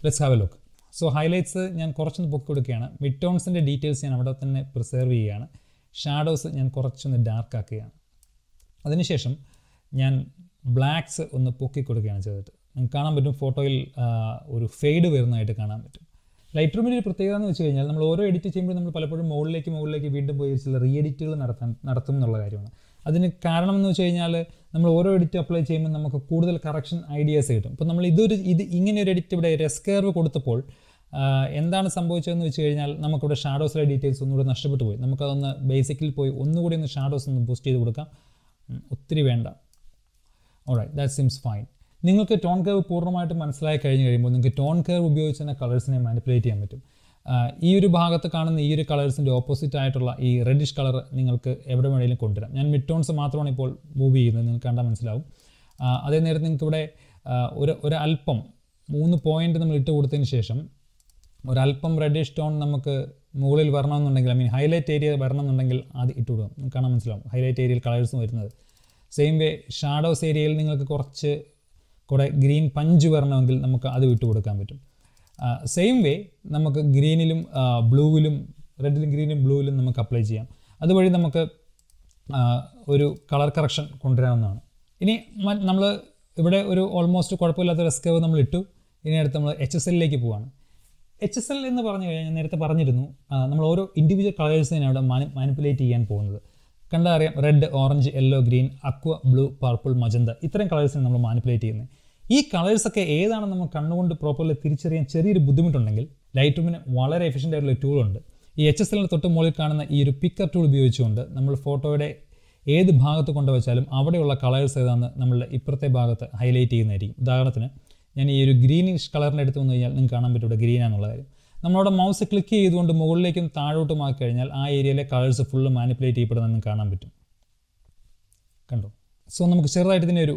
let's have a look so highlights ഞാൻ കുറച്ചൊന്ന് പൊക്കി കൊടുക്കുകയാണ് മിഡ് ടോൺസിൻ്റെ ഡീറ്റെയിൽസ് ഞാൻ അവിടെ തന്നെ പ്രിസർവ് ചെയ്യുകയാണ് ഷാഡോസ് ഞാൻ കുറച്ചൊന്ന് ഡാർക്ക് ആക്കുകയാണ് അതിനുശേഷം ഞാൻ ബ്ലാക്ക്സ് ഒന്ന് പൊക്കി കൊടുക്കുകയാണ് ചെയ്തിട്ട് നിങ്ങൾക്ക് കാണാൻ പറ്റും ഫോട്ടോയിൽ ഒരു ഫെയ്ഡ് വരുന്നതായിട്ട് കാണാൻ പറ്റും ലൈറ്റ് റൂമിൻ്റെ ഒരു പ്രത്യേകത എന്ന് വെച്ച് കഴിഞ്ഞാൽ നമ്മൾ ഓരോ എഡിറ്റ് ചെയ്യുമ്പോൾ നമ്മൾ പലപ്പോഴും മുകളിലേക്ക് മുകളിലേക്ക് വീണ്ടും പോയി ചില റീ എഡിറ്റുകൾ നടത്താൻ നടത്തും എന്നുള്ള കാര്യമാണ് അതിന് കാരണം എന്ന് വെച്ച് കഴിഞ്ഞാൽ നമ്മൾ ഓരോ എഡിറ്റ് അപ്ലൈ ചെയ്യുമ്പോൾ നമുക്ക് കൂടുതൽ കറക്ഷൻ ഐഡിയാസ് കിട്ടും അപ്പോൾ നമ്മൾ ഇതൊരു ഇത് ഇങ്ങനെ ഒരു എഡിറ്റ് ഇവിടെ റെസ്കേർവ് കൊടുത്തപ്പോൾ എന്താണ് സംഭവിച്ചതെന്ന് വെച്ച് കഴിഞ്ഞാൽ നമുക്കിവിടെ ഷാഡോസിലെ ഡീറ്റെയിൽസ് ഒന്നുകൂടെ നഷ്ടപ്പെട്ടു പോയി നമുക്കതൊന്ന് ബേസിക്കിൽ പോയി ഒന്നുകൂടി ഒന്ന് ഷാഡോസ് ഒന്ന് ബൂസ്റ്റ് ചെയ്ത് കൊടുക്കാം ഒത്തിരി വേണ്ട all right that seems fine നിങ്ങൾക്ക് ടോൺ കർവ് പൂർണ്ണമായിട്ട് മനസ്സിലായി കഴിഞ്ഞ് കഴിയുമ്പോൾ നിങ്ങൾക്ക് ടോൺ കർവ് ഉപയോഗിച്ച് തന്നെ കളേഴ്സിനെ മാനിപ്പുലേറ്റ് ചെയ്യാൻ പറ്റും ഈ ഒരു ഭാഗത്ത് കാണുന്ന ഈ ഒരു കളേഴ്സിൻ്റെ ഓപ്പോസിറ്റ് ആയിട്ടുള്ള ഈ റെഡിഷ് കളർ നിങ്ങൾക്ക് എവിടെ വേണമെങ്കിലും കൊണ്ടുവരാം ഞാൻ മിഡ് ടോൺസ് മാത്രമാണ് ഇപ്പോൾ മൂവ് ചെയ്യുന്നത് നിങ്ങൾക്ക് കണ്ടാൽ മനസ്സിലാവും അതേ നേരം നിങ്ങൾക്ക് ഇവിടെ ഒരു ഒരു അല്പം മൂന്ന് പോയിന്റ് നമ്മൾ ഇട്ട് കൊടുത്തതിന് ശേഷം ഒരല്പം റെഡിഷ് ടോൺ നമുക്ക് മുകളിൽ വരണമെന്നുണ്ടെങ്കിൽ ഐ മീൻ ഹൈലൈറ്റ് ഏരിയ വരണമെന്നുണ്ടെങ്കിൽ അത് ഇട്ട് കൊടുക്കും കാണാൻ മനസ്സിലാവും ഹൈലൈറ്റ് ഏരിയയിൽ കളേഴ്സും വരുന്നത് സെയിം വേ ഷാഡോസ് ഏരിയയിൽ നിങ്ങൾക്ക് കുറച്ച് കുറേ ഗ്രീൻ പഞ്ച് വരണമെങ്കിൽ നമുക്ക് അത് വിട്ടു കൊടുക്കാൻ പറ്റും സെയിം വേ നമുക്ക് ഗ്രീനിലും ബ്ലൂവിലും റെഡിലും ഗ്രീനിലും ബ്ലൂവിലും നമുക്ക് അപ്ലൈ ചെയ്യാം അതുവഴി നമുക്ക് ഒരു കളർ കറക്ഷൻ കൊണ്ടുവരാവുന്നതാണ് ഇനി നമ്മൾ ഇവിടെ ഒരു ഓൾമോസ്റ്റ് കുഴപ്പമില്ലാത്ത റെസ്കേവ് നമ്മൾ ഇട്ടു ഇനി അടുത്ത് നമ്മൾ എച്ച് എസ് എല്ലിലേക്ക് പോവാണ് എച്ച് എസ് എൽ എന്ന് പറഞ്ഞു കഴിഞ്ഞാൽ ഞാൻ നേരത്തെ പറഞ്ഞിരുന്നു നമ്മൾ ഓരോ ഇൻഡിവിജ്വൽ കളേഴ്സിനെയാണ് അവിടെ മാനിപ്പുലേറ്റ് ചെയ്യാൻ പോകുന്നത് കണ്ടാൽ അറിയാം red orange yellow green aqua blue purple magenta ഇത്രയും കളേഴ്സിനെ നമ്മൾ മാനിപ്പുലേറ്റ് ചെയ്യുന്നത് ഈ കളേഴ്സൊക്കെ ഏതാണ് നമ്മൾ കണ്ണുകൊണ്ട് പ്രോപ്പർലി തിരിച്ചറിയാൻ ചെറിയൊരു ബുദ്ധിമുട്ടുണ്ടെങ്കിൽ ലൈറ്റ് റൂമിന് വളരെ എഫിഷ്യൻ്റ് ആയിട്ടുള്ള ടൂളുണ്ട് ഈ എച്ച് എസ് എല്ലിൻ്റെ തൊട്ട് മുകളിൽ കാണുന്ന ഈ ഒരു പിക്കർ ടൂൾ ഉപയോഗിച്ചുകൊണ്ട് നമ്മൾ ഫോട്ടോയുടെ ഏത് ഭാഗത്ത് കൊണ്ടുവച്ചാലും അവിടെയുള്ള കളേഴ്സ് ഏതാണെന്ന് നമ്മളുടെ ഇപ്പുറത്തെ ഭാഗത്ത് ഹൈലൈറ്റ് ചെയ്യുന്നതായിരിക്കും ഉദാഹരണത്തിന് ഞാൻ ഈ ഒരു ഗ്രീനിഷ് കളറിൻ്റെ അടുത്ത് വന്നു കഴിഞ്ഞാൽ നിങ്ങൾക്ക് കാണാൻ പറ്റും ഇവിടെ ഗ്രീനാണെന്നുള്ള കാര്യം നമ്മളവിടെ മൗസ് ക്ലിക്ക് ചെയ്തുകൊണ്ട് മുകളിലേക്കും താഴോട്ടും ആക്കി കഴിഞ്ഞാൽ ആ ഏരിയയിലെ കളേഴ്സ് ഫുള്ള് മാനിപ്പുലേറ്റ് ചെയ്യപ്പെടുന്നതെന്ന് കാണാൻ പറ്റും കണ്ടു സോ നമുക്ക് ചെറുതായിട്ട് ഇതിനെ ഒരു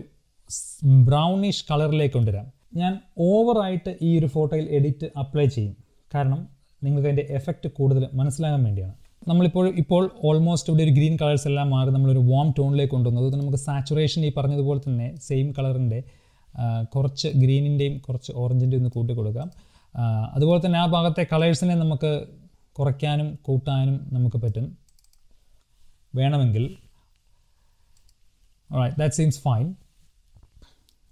ബ്രൗണിഷ് കളറിലേക്ക് കൊണ്ടുവരാം ഞാൻ ഓവറായിട്ട് ഈ ഒരു ഫോട്ടോയിൽ എഡിറ്റ് അപ്ലൈ ചെയ്യും കാരണം നിങ്ങൾക്ക് അതിൻ്റെ എഫക്റ്റ് കൂടുതൽ മനസ്സിലാകാൻ വേണ്ടിയാണ് നമ്മളിപ്പോൾ ഇപ്പോൾ ഓൾമോസ്റ്റ് ഇവിടെ ഒരു ഗ്രീൻ കളേഴ്സ് എല്ലാം മാറി നമ്മളൊരു വാം ടോണിലേക്ക് കൊണ്ടുവന്നു അതുകൊണ്ട് നമുക്ക് സാച്ചുറേഷൻ ഈ പറഞ്ഞതുപോലെ തന്നെ സെയിം കളറിൻ്റെ കുറച്ച് ഗ്രീനിൻ്റെയും കുറച്ച് ഓറഞ്ചിൻ്റെയും ഒന്ന് കൂട്ടി കൊടുക്കാം അതുപോലെ തന്നെ ആ ഭാഗത്തെ കളേഴ്സിനെ നമുക്ക് കുറയ്ക്കാനും കൂട്ടാനും നമുക്ക് പറ്റും വേണമെങ്കിൽ ദാറ്റ് സീംസ് ഫൈൻ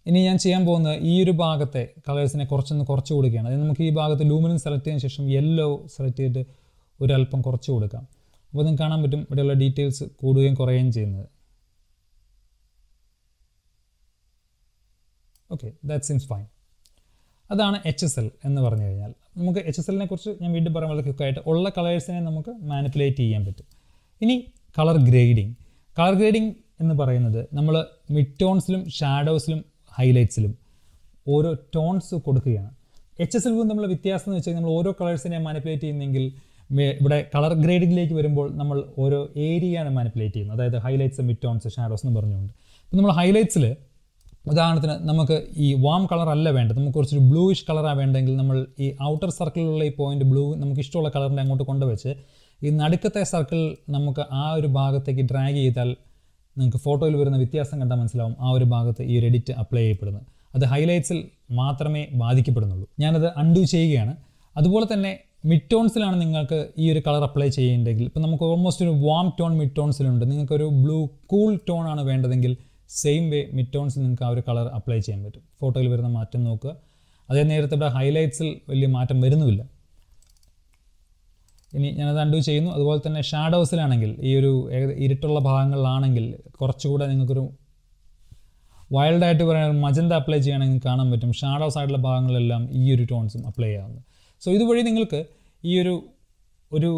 ഇനി ഞാൻ ചെയ്യാൻ പോകുന്നത് ഈ ഒരു ഭാഗത്തെ കളേഴ്സിനെ കുറച്ചൊന്ന് കുറച്ച് കൊടുക്കുകയാണ് അതായത് നമുക്ക് ഈ ഭാഗത്ത് ലൂമിനും സെലക്ട് ചെയ്യുന്ന ശേഷം യെല്ലോ സെലക്ട് ചെയ്തിട്ട് ഒരല്പം കുറച്ച് കൊടുക്കാം അപ്പോൾ നിങ്ങൾക്ക് കാണാൻ പറ്റും ഇവിടെയുള്ള ഡീറ്റെയിൽസ് കൂടുകയും കുറയുകയും ചെയ്യുന്നത് ഓക്കെ ദാറ്റ് സീംസ് ഫൈൻ അതാണ് എച്ച് എസ് എൽ എന്ന് പറഞ്ഞു കഴിഞ്ഞാൽ നമുക്ക് എച്ച് എസ് എല്ലിനെ കുറിച്ച് ഞാൻ വീണ്ടും പറയാൻ വളരെ ക്വിക്കായിട്ട് ഉള്ള കളേഴ്സിനെ നമുക്ക് മാനിപ്പുലേറ്റ് ചെയ്യാൻ പറ്റും ഇനി കളർ ഗ്രേഡിംഗ് കളർ ഗ്രേഡിംഗ് എന്ന് പറയുന്നത് നമ്മൾ മിഡ് ടോൺസിലും ഷാഡോസിലും ഹൈലൈറ്റ്സിലും ഓരോ ടോൺസ് കൊടുക്കുകയാണ് എച്ച് എസ് എൽ നമ്മൾ വ്യത്യാസം എന്ന് വെച്ചാൽ നമ്മൾ ഓരോ കളേഴ്സിനെ മാനിപ്പുലേറ്റ് ചെയ്യുന്നെങ്കിൽ ഇവിടെ കളർ ഗ്രേഡിങ്ങിലേക്ക് വരുമ്പോൾ നമ്മൾ ഓരോ ഏരിയയാണ് മാനിപ്പുലേറ്റ് ചെയ്യുന്നത് അതായത് ഹൈലൈറ്റ്സ് മിഡ് ടോൺസ് ഷാഡോസ് എന്ന് പറഞ്ഞുകൊണ്ട് അപ്പോൾ നമ്മൾ ഹൈലൈറ്റ്സിൽ ഉദാഹരണത്തിന് നമുക്ക് ഈ വാം അല്ല വേണ്ടത് നമുക്ക് കുറച്ചൊരു ബ്ലൂയിഷ് കളറാണ് വേണ്ടതെങ്കിൽ നമ്മൾ ഈ ഔട്ടർ സർക്കിളിലുള്ള ഈ പോയിന്റ് ബ്ലൂ നമുക്ക് ഇഷ്ടമുള്ള കളറിൻ്റെ അങ്ങോട്ട് കൊണ്ടുവച്ച് ഈ നടുക്കത്തെ സർക്കിൾ നമുക്ക് ആ ഒരു ഭാഗത്തേക്ക് ഡ്രാഗ് ചെയ്താൽ നിങ്ങൾക്ക് ഫോട്ടോയിൽ വരുന്ന വ്യത്യാസം കണ്ടാൽ മനസ്സിലാവും ആ ഒരു ഭാഗത്ത് ഈ ഒരു എഡിറ്റ് അപ്ലൈ ചെയ്യപ്പെടുന്നത് അത് ഹൈലൈറ്റ്സിൽ മാത്രമേ ബാധിക്കപ്പെടുന്നുള്ളൂ ഞാനത് അൺഡു ചെയ്യുകയാണ് അതുപോലെ തന്നെ മിഡ് ടോൺസിലാണ് നിങ്ങൾക്ക് ഈ ഒരു കളർ അപ്ലൈ ചെയ്യേണ്ടതെങ്കിൽ ഇപ്പോൾ നമുക്ക് ഓൾമോസ്റ്റ് ഒരു വാം ടോൺ മിഡ് ടോൺസിലുണ്ട് നിങ്ങൾക്കൊരു ബ്ലൂ കൂൾ ടോൺ ആണ് വേണ്ടതെങ്കിൽ സെയിം വേ മിഡ് ടോൺസിൽ നിങ്ങൾക്ക് ആ ഒരു കളർ അപ്ലൈ ചെയ്യാൻ പറ്റും ഫോട്ടോയിൽ വരുന്ന മാറ്റം നോക്കുക അതേ നേരത്തെ ഇവിടെ ഹൈലൈറ്റ്സിൽ വലിയ മാറ്റം വരുന്നുമില്ല ഇനി ഞാനത് അണ്ടു ചെയ്യുന്നു അതുപോലെ തന്നെ ഷാഡോസിലാണെങ്കിൽ ഈ ഒരു ഇരുട്ടുള്ള ഭാഗങ്ങളിലാണെങ്കിൽ കുറച്ചുകൂടെ നിങ്ങൾക്കൊരു വൈൽഡായിട്ട് പറയുന്ന മജന്ത അപ്ലൈ ചെയ്യുകയാണെങ്കിൽ കാണാൻ പറ്റും ഷാഡോസ് ആയിട്ടുള്ള ഭാഗങ്ങളിലെല്ലാം ഈ ഒരു ടോൺസും അപ്ലൈ ചെയ്യാവുന്നത് സോ ഇതുവഴി നിങ്ങൾക്ക് ഈ ഒരു ഒരു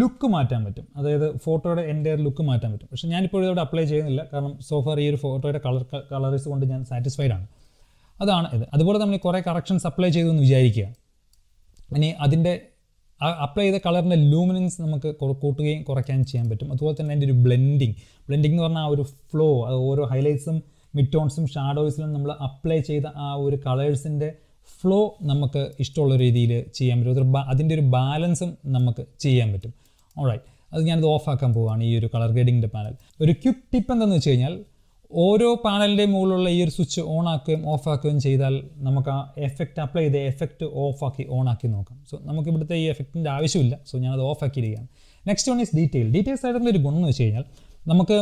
ലുക്ക് മാറ്റാൻ പറ്റും അതായത് ഫോട്ടോയുടെ എൻ്റെ ലുക്ക് മാറ്റാൻ പറ്റും പക്ഷേ ഞാനിപ്പോൾ ഇതോടെ അപ്ലൈ ചെയ്യുന്നില്ല കാരണം സോഫാർ ഈ ഒരു ഫോട്ടോയുടെ കളർ കളേഴ്സ് കൊണ്ട് ഞാൻ സാറ്റിസ്ഫൈഡ് ആണ് അതാണ് ഇത് അതുപോലെ നമ്മൾ കുറേ കറക്ഷൻസ് അപ്ലൈ ചെയ്തു എന്ന് വിചാരിക്കുക ഇനി അതിൻ്റെ അപ്ലൈ ചെയ്ത കളറിൻ്റെ ലൂമിനൻസ് നമുക്ക് കൂട്ടുകയും കുറയ്ക്കാനും ചെയ്യാൻ പറ്റും അതുപോലെ തന്നെ അതിൻ്റെ ഒരു ബ്ലെൻഡിങ് ബ്ലെൻഡിങ് എന്ന് പറഞ്ഞാൽ ആ ഒരു ഫ്ലോ അത് ഓരോ ഹൈലൈറ്റ്സും മിഡ് ടോൺസും ഷാഡോയ്സിലും നമ്മൾ അപ്ലൈ ചെയ്ത ആ ഒരു കളേഴ്സിൻ്റെ ഫ്ലോ നമുക്ക് ഇഷ്ടമുള്ള രീതിയിൽ ചെയ്യാൻ പറ്റും അതൊരു അതിൻ്റെ ഒരു ബാലൻസും നമുക്ക് ചെയ്യാൻ പറ്റും ഓൾറൈറ്റ് അത് ഞാനത് ഓഫാക്കാൻ പോവുകയാണ് ഈ ഒരു കളർ ഗ്രേഡിങ്ങിൻ്റെ പാനൽ ഒരു ക്യുക്ക് ടിപ്പ് എന്തെന്ന് വെച്ച് കഴിഞ്ഞാൽ ഓരോ പാനലിൻ്റെ മുകളിലുള്ള ഈ ഒരു സ്വിച്ച് ഓൺ ആക്കുകയും ഓഫ് ആക്കുകയും ചെയ്താൽ നമുക്ക് ആ എഫക്റ്റ് അപ്ലൈ ചെയ്ത് എഫക്റ്റ് ആക്കി ഓൺ ആക്കി നോക്കാം സോ നമുക്ക് ഇവിടുത്തെ ഈ എഫക്റ്റിൻ്റെ ആവശ്യമില്ല സോ ഞാനത് ആക്കിയിരിക്കുകയാണ് next one is detail details ആയിട്ടുള്ള ഒരു ഗുണം എന്ന് വെച്ച് കഴിഞ്ഞാൽ നമുക്ക്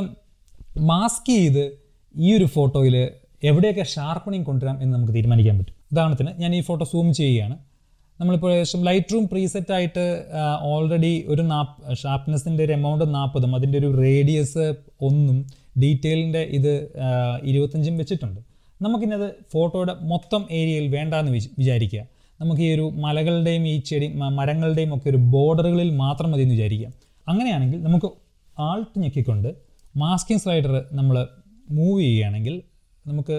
മാസ്ക് ചെയ്ത് ഈ ഒരു ഫോട്ടോയിൽ എവിടെയൊക്കെ ഷാർപ്പണിങ് കൊണ്ടുവരാം എന്ന് നമുക്ക് തീരുമാനിക്കാൻ പറ്റും ഉദാഹരണത്തിന് ഞാൻ ഈ ഫോട്ടോ സൂം ചെയ്യുകയാണ് നമ്മളിപ്പോൾ ഏകദേശം ലൈറ്റ് റൂം പ്രീസെറ്റ് ആയിട്ട് ഓൾറെഡി ഒരു നാപ്പ് ഷാർപ്നെസ്സിൻ്റെ ഒരു എമൗണ്ട് നാൽപ്പതും അതിൻ്റെ ഒരു റേഡിയസ് ഒന്നും ഡീറ്റെയിലിൻ്റെ ഇത് ഇരുപത്തഞ്ചും വെച്ചിട്ടുണ്ട് നമുക്കിന്നത് ഫോട്ടോയുടെ മൊത്തം ഏരിയയിൽ വേണ്ടാന്ന് വിചാരിക്കുക നമുക്ക് ഈ ഒരു മലകളുടെയും ഈ ചെടി മരങ്ങളുടെയും ഒക്കെ ഒരു ബോർഡറുകളിൽ മാത്രം മതി എന്ന് വിചാരിക്കുക അങ്ങനെയാണെങ്കിൽ നമുക്ക് ആൾട്ട് ഞെക്കിക്കൊണ്ട് മാസ്കിംഗ് സ്ലൈഡർ നമ്മൾ മൂവ് ചെയ്യുകയാണെങ്കിൽ നമുക്ക്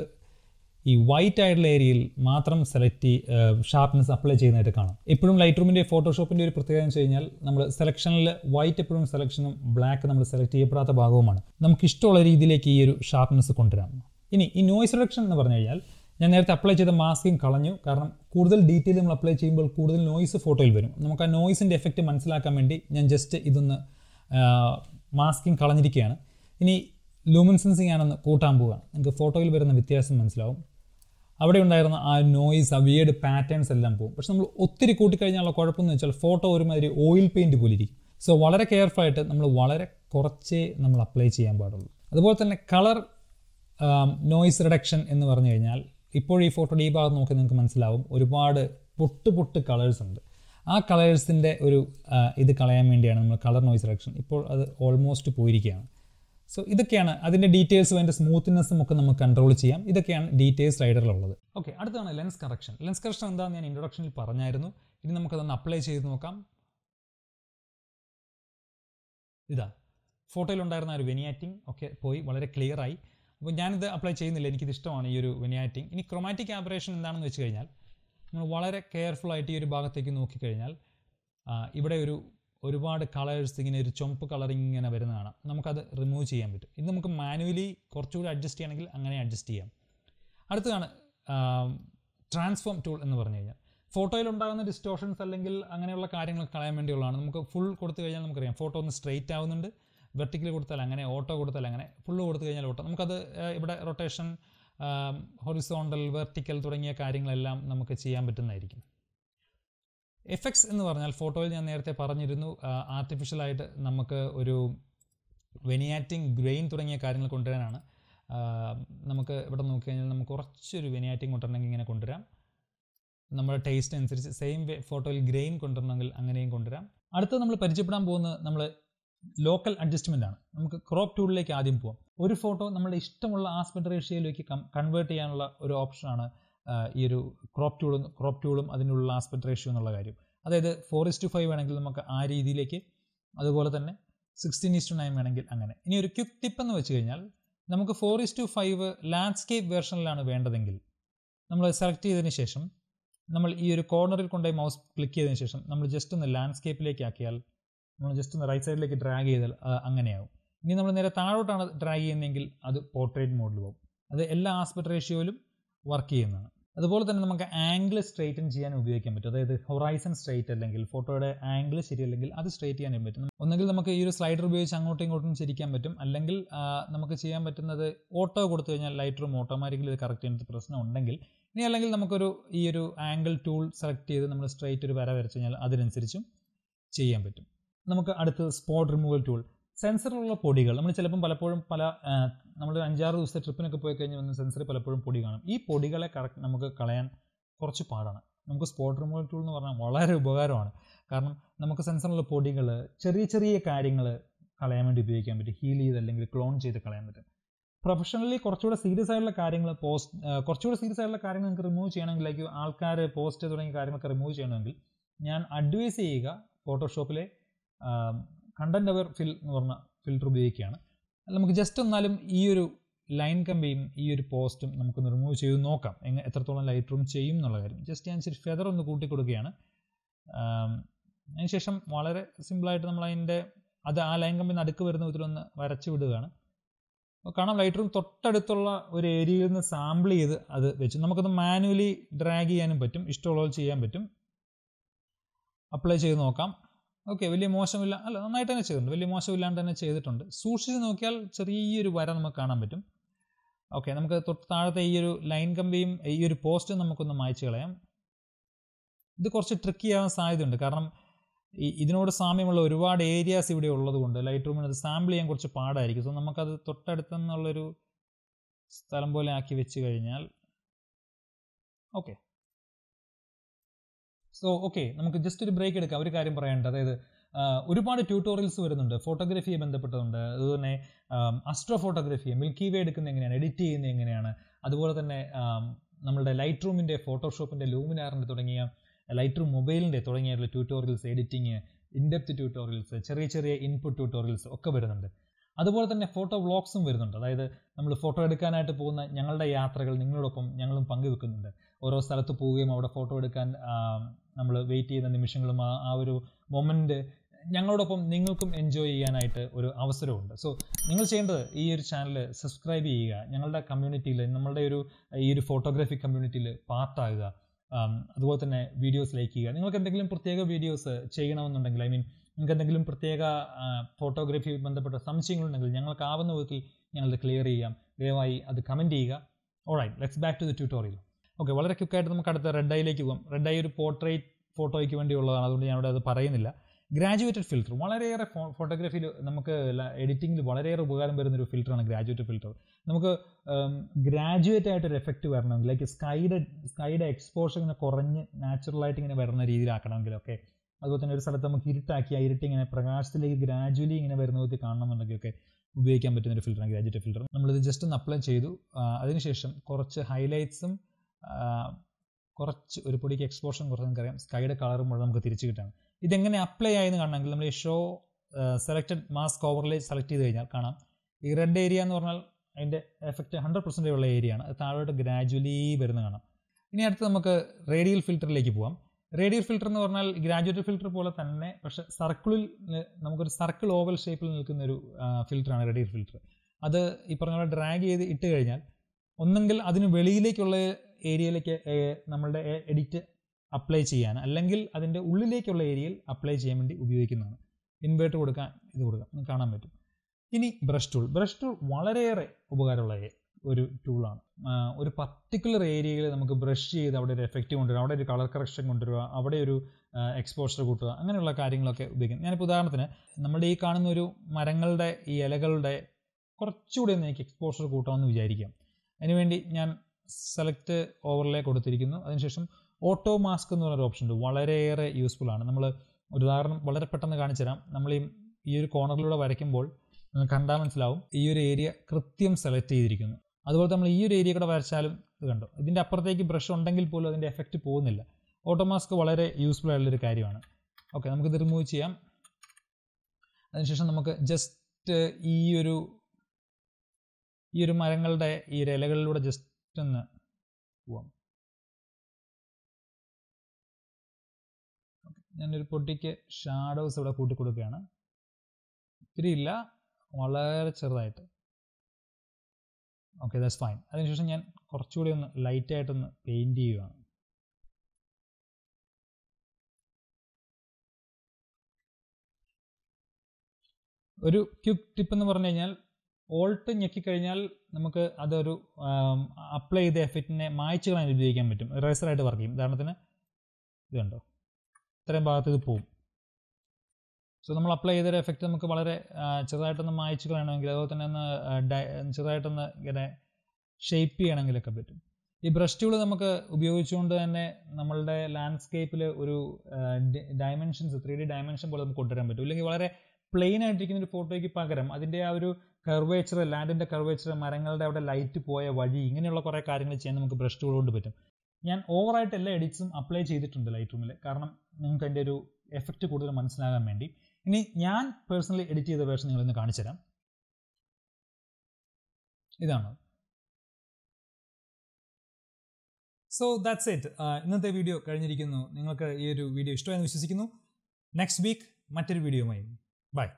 ഈ വൈറ്റ് ആയിട്ടുള്ള ഏരിയയിൽ മാത്രം സെലക്ട് ഷാർപ്നെസ് അപ്ലൈ ചെയ്യുന്നതായിട്ട് കാണാം എപ്പോഴും ലൈറ്റ് റൂമിൻ്റെ ഫോട്ടോഷോപ്പിൻ്റെ ഒരു പ്രത്യേകത എന്ന് വെച്ച് കഴിഞ്ഞാൽ നമ്മൾ സെലക്ഷനിൽ വൈറ്റ് എപ്പോഴും സെലക്ഷനും ബ്ലാക്ക് നമ്മൾ സെലക്ട് ചെയ്യപ്പെടാത്ത ഭാഗവുമാണ് നമുക്ക് ഇഷ്ടമുള്ള രീതിയിലേക്ക് ഈ ഒരു ഷാർപ്നെസ് കൊണ്ടുവരാം ഇനി ഈ നോയ്സ് റിഡക്ഷൻ എന്ന് പറഞ്ഞു കഴിഞ്ഞാൽ ഞാൻ നേരത്തെ അപ്ലൈ ചെയ്ത മാസ്കിങ് കളഞ്ഞു കാരണം കൂടുതൽ ഡീറ്റെയിൽ നമ്മൾ അപ്ലൈ ചെയ്യുമ്പോൾ കൂടുതൽ നോയ്സ് ഫോട്ടോയിൽ വരും നമുക്ക് ആ നോയ്സിൻ്റെ എഫക്റ്റ് മനസ്സിലാക്കാൻ വേണ്ടി ഞാൻ ജസ്റ്റ് ഇതൊന്ന് മാസ്കിങ് കളഞ്ഞിരിക്കുകയാണ് ഇനി ലൂമൻ സെൻസിങ് ഞാനൊന്ന് കൂട്ടാൻ പോവുകയാണ് നിങ്ങൾക്ക് ഫോട്ടോയിൽ വരുന്ന വ്യത്യാസം മനസ്സിലാവും അവിടെ ഉണ്ടായിരുന്ന ആ നോയിസ് ആ വിയേഡ് പാറ്റേൺസ് എല്ലാം പോകും പക്ഷെ നമ്മൾ ഒത്തിരി കൂട്ടിക്കഴിഞ്ഞാലുള്ള കുഴപ്പമെന്ന് വെച്ചാൽ ഫോട്ടോ ഒരുമാതിരി ഓയിൽ പെയിൻറ് പോലെ ഇരിക്കും സോ വളരെ കെയർഫുൾ ആയിട്ട് നമ്മൾ വളരെ കുറച്ചേ നമ്മൾ അപ്ലൈ ചെയ്യാൻ പാടുള്ളൂ അതുപോലെ തന്നെ കളർ നോയിസ് റിഡക്ഷൻ എന്ന് പറഞ്ഞു കഴിഞ്ഞാൽ ഇപ്പോൾ ഈ ഫോട്ടോ ഈ ഭാഗം നോക്കി നിങ്ങൾക്ക് മനസ്സിലാവും ഒരുപാട് പൊട്ട് പൊട്ട് കളേഴ്സ് ഉണ്ട് ആ കളേഴ്സിൻ്റെ ഒരു uh, ഇത് കളയാൻ വേണ്ടിയാണ് നമ്മൾ കളർ നോയിസ് റിഡക്ഷൻ ഇപ്പോൾ അത് ഓൾമോസ്റ്റ് പോയിരിക്കുകയാണ് സോ ഇതൊക്കെയാണ് അതിൻ്റെ ഡീറ്റെയിൽസും അതിൻ്റെ സ്മൂത്ത്നെസ്സും ഒക്കെ നമുക്ക് കൺട്രോൾ ചെയ്യാം ഇതൊക്കെയാണ് ഡീറ്റെയിൽസ് റൈഡറിലുള്ളത് ഓക്കെ അടുത്താണ് ലെൻസ് കറക്ഷൻ ലെൻസ് കറക്ഷൻ എന്താണെന്ന് ഞാൻ ഇൻട്രൊഡക്ഷനിൽ പറഞ്ഞായിരുന്നു ഇനി നമുക്കതൊന്ന് അപ്ലൈ ചെയ്ത് നോക്കാം ഇതാ ഫോട്ടോയിലുണ്ടായിരുന്ന ഒരു വെനിയാറ്റിംഗ് ഒക്കെ പോയി വളരെ ക്ലിയർ ആയി അപ്പോൾ ഞാനിത് അപ്ലൈ ചെയ്യുന്നില്ല എനിക്കിത് ഇഷ്ടമാണ് ഈ ഒരു വെനിയാറ്റിംഗ് ഇനി ക്രൊമാറ്റിക് ആബറേഷൻ എന്താണെന്ന് വെച്ച് കഴിഞ്ഞാൽ നമ്മൾ വളരെ കെയർഫുൾ ആയിട്ട് ഈ ഒരു ഭാഗത്തേക്ക് നോക്കിക്കഴിഞ്ഞാൽ ഇവിടെ ഒരു ഒരുപാട് കളേഴ്സ് ഇങ്ങനെ ഒരു ചുമപ്പ് കളർ ഇങ്ങനെ വരുന്ന കാണാം നമുക്കത് റിമൂവ് ചെയ്യാൻ പറ്റും ഇത് നമുക്ക് മാനുവലി കുറച്ചുകൂടി അഡ്ജസ്റ്റ് ചെയ്യണമെങ്കിൽ അങ്ങനെ അഡ്ജസ്റ്റ് ചെയ്യാം അടുത്തതാണ് ട്രാൻസ്ഫോം ടൂൾ എന്ന് പറഞ്ഞു കഴിഞ്ഞാൽ ഫോട്ടോയിൽ ഉണ്ടാകുന്ന ഡിസ്റ്റോഷൻസ് അല്ലെങ്കിൽ അങ്ങനെയുള്ള കാര്യങ്ങൾ കളയാൻ വേണ്ടിയുള്ളതാണ് നമുക്ക് ഫുൾ കൊടുത്തു കഴിഞ്ഞാൽ നമുക്കറിയാം ഫോട്ടോ ഒന്ന് സ്ട്രെയിറ്റ് ആവുന്നുണ്ട് വെർട്ടിക്കൽ കൊടുത്താൽ അങ്ങനെ ഓട്ടോ കൊടുത്താൽ അങ്ങനെ ഫുള്ള് കൊടുത്തു കഴിഞ്ഞാൽ ഓട്ടോ നമുക്കത് ഇവിടെ റൊട്ടേഷൻ ഹൊറിസോണ്ടൽ വെർട്ടിക്കൽ തുടങ്ങിയ കാര്യങ്ങളെല്ലാം നമുക്ക് ചെയ്യാൻ പറ്റുന്നതായിരിക്കും എഫക്ട്സ് എന്ന് പറഞ്ഞാൽ ഫോട്ടോയിൽ ഞാൻ നേരത്തെ പറഞ്ഞിരുന്നു ആർട്ടിഫിഷ്യലായിട്ട് നമുക്ക് ഒരു വെനിയാറ്റിംഗ് ഗ്രെയിൻ തുടങ്ങിയ കാര്യങ്ങൾ കൊണ്ടുവരാനാണ് നമുക്ക് ഇവിടെ നോക്കിക്കഴിഞ്ഞാൽ നമുക്ക് കുറച്ചൊരു വെനിയാറ്റിംഗ് കൊണ്ടുവരണമെങ്കിൽ ഇങ്ങനെ കൊണ്ടുവരാം നമ്മുടെ ടേസ്റ്റ് അനുസരിച്ച് സെയിം ഫോട്ടോയിൽ ഗ്രെയിൻ കൊണ്ടുവരണമെങ്കിൽ അങ്ങനെയും കൊണ്ടുവരാം അടുത്ത് നമ്മൾ പരിചയപ്പെടാൻ പോകുന്നത് നമ്മൾ ലോക്കൽ അഡ്ജസ്റ്റ്മെൻ്റ് ആണ് നമുക്ക് ക്രോപ്പ് ടൂളിലേക്ക് ആദ്യം പോകാം ഒരു ഫോട്ടോ നമ്മുടെ ഇഷ്ടമുള്ള ആസ്പെക്ട് റേഷ്യയിലേക്ക് കൺവേർട്ട് ചെയ്യാനുള്ള ഒരു ഓപ്ഷനാണ് ഈ ഒരു ക്രോപ്പ് ടൂളും ക്രോപ്പ് ടൂളും അതിനുള്ള ആസ്പെക്ട് റേഷ്യോ എന്നുള്ള കാര്യം അതായത് ഫോർ ടു ഫൈവ് ആണെങ്കിൽ നമുക്ക് ആ രീതിയിലേക്ക് അതുപോലെ തന്നെ സിക്സ്റ്റീൻ ഇസ്റ്റു നയൻ വേണമെങ്കിൽ അങ്ങനെ ഇനി ഒരു ക്യുക്ക് ടിപ്പ് എന്ന് വെച്ച് കഴിഞ്ഞാൽ നമുക്ക് ഫോർ ടു ഫൈവ് ലാൻഡ്സ്കേപ്പ് വേർഷനിലാണ് വേണ്ടതെങ്കിൽ നമ്മൾ സെലക്ട് ചെയ്തതിന് ശേഷം നമ്മൾ ഈ ഒരു കോർണറിൽ കൊണ്ടുപോയി മൗസ് ക്ലിക്ക് ചെയ്തതിന് ശേഷം നമ്മൾ ജസ്റ്റ് ഒന്ന് ലാൻഡ്സ്കേപ്പിലേക്ക് ആക്കിയാൽ നമ്മൾ ജസ്റ്റ് ഒന്ന് റൈറ്റ് സൈഡിലേക്ക് ഡ്രാഗ് ചെയ്താൽ അങ്ങനെയാവും ഇനി നമ്മൾ നേരെ താഴോട്ടാണ് ഡ്രാഗ് ചെയ്യുന്നതെങ്കിൽ അത് പോർട്രേറ്റ് മോഡിൽ പോകും അത് എല്ലാ ആസ്പെക്ട് റേഷ്യോയിലും വർക്ക് ചെയ്യുന്നതാണ് അതുപോലെ തന്നെ നമുക്ക് ആംഗിൾ സ്ട്രൈറ്റൻ ചെയ്യാൻ ഉപയോഗിക്കാൻ പറ്റും അതായത് ഹൊറൈസൺ സ്ട്രെയിറ്റ് അല്ലെങ്കിൽ ഫോട്ടോയുടെ ആംഗിൾ ശരിയല്ലെങ്കിൽ അത് സ്ട്രെയിറ്റ് ചെയ്യാൻ പറ്റും ഒന്നെങ്കിൽ നമുക്ക് ഈ ഒരു സ്ലൈഡർ ഉപയോഗിച്ച് അങ്ങോട്ടും ഇങ്ങോട്ടും ചിരിക്കാൻ പറ്റും അല്ലെങ്കിൽ നമുക്ക് ചെയ്യാൻ പറ്റുന്നത് ഓട്ടോ കൊടുത്തു കഴിഞ്ഞാൽ ലൈറ്റർ ഓട്ടോമാറ്റിക്കലി ഇത് കറക്റ്റ് ചെയ്യുന്നത് പ്രശ്നം ഉണ്ടെങ്കിൽ ഇനി അല്ലെങ്കിൽ നമുക്കൊരു ഈ ഒരു ആംഗിൾ ടൂൾ സെലക്ട് ചെയ്ത് നമ്മൾ സ്ട്രൈറ്റ് ഒരു വര വരച്ചു കഴിഞ്ഞാൽ അതിനനുസരിച്ചും ചെയ്യാൻ പറ്റും നമുക്ക് അടുത്ത് സ്പോട്ട് റിമൂവൽ ടൂൾ സെൻസറുള്ള പൊടികൾ നമ്മൾ ചിലപ്പം പലപ്പോഴും പല നമ്മൾ അഞ്ചാറ് ദിവസത്തെ ട്രിപ്പിനൊക്കെ പോയി കഴിഞ്ഞാൽ വന്ന സെൻസർ പലപ്പോഴും പൊടി കാണും ഈ പൊടികളെ കറക്റ്റ് നമുക്ക് കളയാൻ കുറച്ച് പാടാണ് നമുക്ക് സ്പോട്ട് റിമൂവൽ ടൂൾ എന്ന് പറഞ്ഞാൽ വളരെ ഉപകാരമാണ് കാരണം നമുക്ക് സെൻസറിലുള്ള പൊടികൾ ചെറിയ ചെറിയ കാര്യങ്ങൾ കളയാൻ വേണ്ടി ഉപയോഗിക്കാൻ പറ്റും ഹീൽ ചെയ്ത് അല്ലെങ്കിൽ ക്ലോൺ ചെയ്ത് കളയാൻ പറ്റും പ്രൊഫഷണലി കുറച്ചുകൂടെ സീരിയസ് ആയിട്ടുള്ള കാര്യങ്ങൾ പോസ്റ്റ് കുറച്ചുകൂടെ സീരിയസ് ആയിട്ടുള്ള കാര്യങ്ങൾ നിങ്ങൾക്ക് റിമൂവ് ചെയ്യണമെങ്കിൽ ലൈക്ക് ആൾക്കാർ പോസ്റ്റ് തുടങ്ങിയ കാര്യങ്ങളൊക്കെ റിമൂവ് ചെയ്യണമെങ്കിൽ ഞാൻ അഡ്വൈസ് ചെയ്യുക ഫോട്ടോഷോപ്പിലെ കണ്ടന്റ് അവർ ഫിൽ എന്ന് പറഞ്ഞ ഫിൽറ്റർ ഉപയോഗിക്കുകയാണ് നമുക്ക് ജസ്റ്റ് എന്നാലും ഈ ഒരു ലൈൻ കമ്പിയും ഈ ഒരു പോസ്റ്റും നമുക്കൊന്ന് റിമൂവ് ചെയ്ത് നോക്കാം എങ്ങനെ എത്രത്തോളം ലൈറ്റ് റൂം ചെയ്യും എന്നുള്ള കാര്യം ജസ്റ്റ് ഞാൻ ഫെദർ ഒന്ന് കൂട്ടി കൊടുക്കുകയാണ് അതിനുശേഷം വളരെ സിമ്പിളായിട്ട് നമ്മൾ അതിൻ്റെ അത് ആ ലൈൻ കമ്പി നടുക്ക് വരുന്ന വിധത്തിലൊന്ന് വരച്ചു വിടുകയാണ് അപ്പോൾ കാണാം ലൈറ്റ് റൂം തൊട്ടടുത്തുള്ള ഒരു ഏരിയയിൽ നിന്ന് സാമ്പിൾ ചെയ്ത് അത് വെച്ച് നമുക്കത് മാനുവലി ഡ്രാഗ് ചെയ്യാനും പറ്റും ഇഷ്ടമുള്ളത് ചെയ്യാൻ പറ്റും അപ്ലൈ ചെയ്ത് നോക്കാം ഓക്കെ വലിയ മോശമില്ല അല്ല നന്നായിട്ട് തന്നെ ചെയ്തിട്ടുണ്ട് വലിയ മോശമില്ലാണ്ട് തന്നെ ചെയ്തിട്ടുണ്ട് സൂക്ഷിച്ച് നോക്കിയാൽ ചെറിയൊരു വര നമുക്ക് കാണാൻ പറ്റും ഓക്കെ നമുക്ക് തൊട്ട് താഴത്തെ ഈ ഒരു ലൈൻ കമ്പിയും ഈ ഒരു പോസ്റ്റും നമുക്കൊന്ന് മായച്ചു കളയാം ഇത് കുറച്ച് ട്രിക്കി ആവാൻ സാധ്യതയുണ്ട് കാരണം ഈ ഇതിനോട് സാമ്യമുള്ള ഒരുപാട് ഏരിയാസ് ഇവിടെ ഉള്ളതുകൊണ്ട് ലൈറ്റ് റൂമിന് അത് സാമ്പിൾ ചെയ്യാൻ കുറച്ച് പാടായിരിക്കും സോ നമുക്കത് തൊട്ടടുത്ത് നിന്നുള്ളൊരു സ്ഥലം പോലെ ആക്കി വെച്ച് കഴിഞ്ഞാൽ ഓക്കെ സോ ഓക്കെ നമുക്ക് ജസ്റ്റ് ഒരു ബ്രേക്ക് എടുക്കാം ഒരു കാര്യം പറയാനുണ്ട് അതായത് ഒരുപാട് ട്യൂട്ടോറിയൽസ് വരുന്നുണ്ട് ഫോട്ടോഗ്രഫിയെ ബന്ധപ്പെട്ടതുണ്ട് അതുപോലെ അസ്ട്രോ ഫോട്ടോഗ്രഫി മിൽക്കി വേ എടുക്കുന്നത് എങ്ങനെയാണ് എഡിറ്റ് ചെയ്യുന്നത് എങ്ങനെയാണ് അതുപോലെ തന്നെ നമ്മുടെ ലൈറ്റ് റൂമിൻ്റെ ഫോട്ടോഷോപ്പിൻ്റെ ലൂമിനാറിൻ്റെ തുടങ്ങിയ ലൈറ്റ് റൂം മൊബൈലിൻ്റെ തുടങ്ങിയ ട്യൂട്ടോറിയൽസ് എഡിറ്റിങ് ഇൻഡെപ്ത് ട്യൂട്ടോറിയൽസ് ചെറിയ ചെറിയ ഇൻപുട്ട് ട്യൂട്ടോറിയൽസ് ഒക്കെ വരുന്നുണ്ട് അതുപോലെ തന്നെ ഫോട്ടോ വ്ളോഗ്സും വരുന്നുണ്ട് അതായത് നമ്മൾ ഫോട്ടോ എടുക്കാനായിട്ട് പോകുന്ന ഞങ്ങളുടെ യാത്രകൾ നിങ്ങളോടൊപ്പം ഞങ്ങളും പങ്കുവെക്കുന്നുണ്ട് ഓരോ സ്ഥലത്ത് പോവുകയും അവിടെ ഫോട്ടോ എടുക്കാൻ നമ്മൾ വെയിറ്റ് ചെയ്യുന്ന നിമിഷങ്ങളും ആ ആ ഒരു മൊമെൻ്റ് ഞങ്ങളോടൊപ്പം നിങ്ങൾക്കും എൻജോയ് ചെയ്യാനായിട്ട് ഒരു അവസരമുണ്ട് സോ നിങ്ങൾ ചെയ്യേണ്ടത് ഈ ഒരു ചാനൽ സബ്സ്ക്രൈബ് ചെയ്യുക ഞങ്ങളുടെ കമ്മ്യൂണിറ്റിയിൽ നമ്മളുടെ ഒരു ഈ ഒരു ഫോട്ടോഗ്രാഫി കമ്മ്യൂണിറ്റിയിൽ പാർട്ടാകുക അതുപോലെ തന്നെ വീഡിയോസ് ലൈക്ക് ചെയ്യുക നിങ്ങൾക്ക് എന്തെങ്കിലും പ്രത്യേക വീഡിയോസ് ചെയ്യണമെന്നുണ്ടെങ്കിൽ ഐ മീൻ നിങ്ങൾക്ക് എന്തെങ്കിലും പ്രത്യേക ഫോട്ടോഗ്രാഫി ബന്ധപ്പെട്ട സംശയങ്ങളുണ്ടെങ്കിൽ ഞങ്ങൾക്കാവുന്ന വിധത്തിൽ ഞങ്ങളത് ക്ലിയർ ചെയ്യാം ദയവായി അത് കമൻറ്റ് ചെയ്യുക all right let's back to the tutorial okay വളരെ ക്യുക്കായിട്ട് നമുക്ക് അടുത്ത റെഡ് ഐയിലേക്ക് പോകാം റെഡ് ഐ ഒരു പോർട്രേറ്റ് ഫോട്ടോയ്ക്ക് വേണ്ടിയുള്ളതാണ് അതുകൊണ്ട് ഞാനിവിടെ അത് പറയുന്നില്ല ഗ്രാജുവേറ്റഡ് ഫിൽറ്റർ വളരെയേറെ ഫോ ഫോട്ടോഗ്രാഫിയിൽ നമുക്ക് എഡിറ്റിങ്ങിൽ വളരെയേറെ ഉപകാരം വരുന്നൊരു ഫിൽറ്ററാണ് ഗ്രാജുവേറ്റ് ഫിൽറ്റർ നമുക്ക് ഗ്രാജുവേറ്റ് ആയിട്ടൊരു എഫക്റ്റ് വരണമെങ്കിൽ ലൈക്ക് സ്കൈഡ് സ്കൈഡ് എക്സ്പോഷർ ഇങ്ങനെ കുറഞ്ഞ് നാച്ചുറലായിട്ട് ഇങ്ങനെ വരുന്ന രീതിയിലാക്കണമെങ്കിലൊക്കെ അതുപോലെ തന്നെ ഒരു സ്ഥലത്ത് നമുക്ക് ഇരുട്ടാക്കി ആ ഇരുട്ട് ഇങ്ങനെ പ്രകാശത്തിലേക്ക് ഗ്രാജുവലി ഇങ്ങനെ വരുന്ന വിധത്തിൽ കാണണമെന്നുണ്ടെങ്കിലൊക്കെ ഉപയോഗിക്കാൻ പറ്റുന്ന ഒരു ഫിൽറ്ററാണ് ഗ്രാജുവേറ്റ് ഫിൽറ്റർ നമ്മളിത് ജസ്റ്റ് ഒന്ന് അപ്ലൈ ചെയ്തു അതിനുശേഷം കുറച്ച് ഹൈലൈറ്റ്സും കുറച്ച് ഒരു പൊടിക്ക് എക്സ്പോഷൻ കുറച്ച് നമുക്കറിയാം സ്കൈയുടെ കളർ മുഴുവൻ നമുക്ക് തിരിച്ചു കിട്ടാണ് ഇതെങ്ങനെ അപ്ലൈ ആയെന്ന് കാണണമെങ്കിൽ നമ്മൾ ഈ show selected mask overlay select ചെയ്ത് കഴിഞ്ഞാൽ കാണാം ഈ റെഡ് ഏരിയ എന്ന് പറഞ്ഞാൽ അതിൻ്റെ എഫക്റ്റ് ഹൺഡ്രഡ് പെർസെൻറ്റേജ് ഉള്ള ഏരിയ ആണ് താഴോട്ട് ഗ്രാജുവലി വരുന്ന കാണാം ഇനി അടുത്ത് നമുക്ക് റേഡിയൽ ഫിൽറ്ററിലേക്ക് പോകാം റേഡിയൽ ഫിൽറ്റർ എന്ന് പറഞ്ഞാൽ ഗ്രാജുവേറ്റ് ഫിൽറ്റർ പോലെ തന്നെ പക്ഷേ സർക്കിളിൽ നമുക്കൊരു സർക്കിൾ ഓവൽ ഷേപ്പിൽ നിൽക്കുന്ന ഒരു ഫിൽറ്ററാണ് റേഡിയൽ ഫിൽറ്റർ അത് ഈ പറഞ്ഞ പോലെ ഡ്രാഗ് ചെയ്ത് ഇട്ട് കഴിഞ്ഞാൽ ഒന്നെങ്കിൽ അതിന് വെളിയിലേക്കുള്ള ഏരിയയിലേക്ക് നമ്മളുടെ എഡിറ്റ് അപ്ലൈ ചെയ്യാൻ അല്ലെങ്കിൽ അതിൻ്റെ ഉള്ളിലേക്കുള്ള ഏരിയയിൽ അപ്ലൈ ചെയ്യാൻ വേണ്ടി ഉപയോഗിക്കുന്നതാണ് ഇൻവേർട്ട് കൊടുക്കാൻ ഇത് കൊടുക്കാം കാണാൻ പറ്റും ഇനി ബ്രഷ് ടൂൾ ബ്രഷ് ടൂൾ വളരെയേറെ ഉപകാരമുള്ള ഒരു ടൂളാണ് ഒരു പർട്ടിക്കുലർ ഏരിയയിൽ നമുക്ക് ബ്രഷ് ചെയ്ത് അവിടെ ഒരു എഫക്റ്റ് കൊണ്ടുവരിക അവിടെ ഒരു കളർ കറക്ഷൻ കൊണ്ടുവരിക അവിടെ ഒരു എക്സ്പോഷർ കൂട്ടുക അങ്ങനെയുള്ള കാര്യങ്ങളൊക്കെ ഉപയോഗിക്കും ഞാനിപ്പോൾ ഉദാഹരണത്തിന് നമ്മുടെ ഈ കാണുന്ന ഒരു മരങ്ങളുടെ ഈ ഇലകളുടെ കുറച്ചുകൂടി ഒന്ന് എനിക്ക് എക്സ്പോഷർ കൂട്ടാമെന്ന് വിചാരിക്കാം അതിനുവേണ്ടി ഞാൻ സെലക്ട് ഓവർലേ കൊടുത്തിരിക്കുന്നു അതിനുശേഷം ഓട്ടോ മാസ്ക് എന്ന് പറഞ്ഞൊരു ഓപ്ഷൻ ഉണ്ട് വളരെയേറെ യൂസ്ഫുൾ ആണ് നമ്മൾ ഒരു ഉദാഹരണം വളരെ പെട്ടെന്ന് കാണിച്ചു തരാം നമ്മൾ ഈ ഈ ഒരു കോർണറിലൂടെ വരയ്ക്കുമ്പോൾ കണ്ടാൽ മനസ്സിലാവും ഈ ഒരു ഏരിയ കൃത്യം സെലക്ട് ചെയ്തിരിക്കുന്നു അതുപോലെ നമ്മൾ ഈ ഒരു ഏരിയ കൂടെ വരച്ചാലും ഇത് കണ്ടോ ഇതിൻ്റെ അപ്പുറത്തേക്ക് ബ്രഷ് ഉണ്ടെങ്കിൽ പോലും അതിൻ്റെ എഫക്റ്റ് പോകുന്നില്ല ഓട്ടോ മാസ്ക് വളരെ യൂസ്ഫുൾ ആയിട്ടുള്ളൊരു കാര്യമാണ് ഓക്കെ നമുക്കിത് റിമൂവ് ചെയ്യാം അതിനുശേഷം നമുക്ക് ജസ്റ്റ് ഈ ഒരു ഈ ഒരു മരങ്ങളുടെ ഈ ഇലകളിലൂടെ ജസ്റ്റ് 真的 പോവാം ഞാനൊരു പൊട്ടിക്ക് ഷാഡോസ് ഇവിടെ കൂട്ടി കൊടുക്കുകയാണ് ഇത്തിരി ഇല്ല വളരെ ചെറുതായിട്ട് ഓക്കെ ദാറ്റ്സ് ഫൈൻ അതിനുശേഷം ഞാൻ കുറച്ചുകൂടി ഒന്ന് ലൈറ്റായിട്ടൊന്ന് പെയിന്റ് ചെയ്യുകയാണ് ഒരു ക്യുക്ക് ടിപ്പ് എന്ന് പറഞ്ഞു കഴിഞ്ഞാൽ ഓൾട്ട് ഞെക്കിക്കഴിഞ്ഞാൽ നമുക്ക് അതൊരു അപ്ലൈ ചെയ്ത എഫക്റ്റിനെ മായ്ച്ചു കളയാൻ ഉപയോഗിക്കാൻ പറ്റും ആയിട്ട് വർക്ക് ചെയ്യും ഉദാഹരണത്തിന് ഇതുണ്ടോ ഇത്രയും ഭാഗത്ത് ഇത് പോവും സോ നമ്മൾ അപ്ലൈ ചെയ്തൊരു എഫക്റ്റ് നമുക്ക് വളരെ ചെറുതായിട്ടൊന്ന് മായ്ച്ചു കളയണമെങ്കിൽ അതുപോലെ തന്നെ ഒന്ന് ചെറുതായിട്ടൊന്ന് ഇങ്ങനെ ഷേപ്പ് ചെയ്യണമെങ്കിലൊക്കെ പറ്റും ഈ ബ്രഷ് ടൂൾ നമുക്ക് ഉപയോഗിച്ചുകൊണ്ട് തന്നെ നമ്മളുടെ ലാൻഡ്സ്കേപ്പിൽ ഒരു ഡയമെൻഷൻസ് ത്രീ ഡി ഡയമെൻഷൻ പോലെ നമുക്ക് കൊണ്ടുവരാൻ പറ്റും അല്ലെങ്കിൽ വളരെ പ്ലെയിൻ ആയിട്ടിരിക്കുന്ന ഒരു ഫോട്ടോയ്ക്ക് പകരം അതിൻ്റെ ആ ഒരു കർവേച്ചർ ലാൻഡിൻ്റെ കർവേച്ചർ മരങ്ങളുടെ അവിടെ ലൈറ്റ് പോയ വഴി ഇങ്ങനെയുള്ള കുറേ കാര്യങ്ങൾ ചെയ്യാൻ നമുക്ക് ബ്രഷ് കൊണ്ട് പറ്റും ഞാൻ ഓവറായിട്ട് എല്ലാ എഡിറ്റ്സും അപ്ലൈ ചെയ്തിട്ടുണ്ട് ലൈറ്റ് റൂമിൽ കാരണം നിങ്ങൾക്ക് അതിൻ്റെ ഒരു എഫക്റ്റ് കൂടുതൽ മനസ്സിലാകാൻ വേണ്ടി ഇനി ഞാൻ പേഴ്സണലി എഡിറ്റ് ചെയ്ത വേർഷൻ നിങ്ങളിന്ന് കാണിച്ചു തരാം ഇതാണ് സോ ദാറ്റ്സ് ഇറ്റ് ഇന്നത്തെ വീഡിയോ കഴിഞ്ഞിരിക്കുന്നു നിങ്ങൾക്ക് ഈ ഒരു വീഡിയോ ഇഷ്ടമായെന്ന് വിശ്വസിക്കുന്നു നെക്സ്റ്റ് വീക്ക് മറ്റൊരു വീഡിയോ ബൈ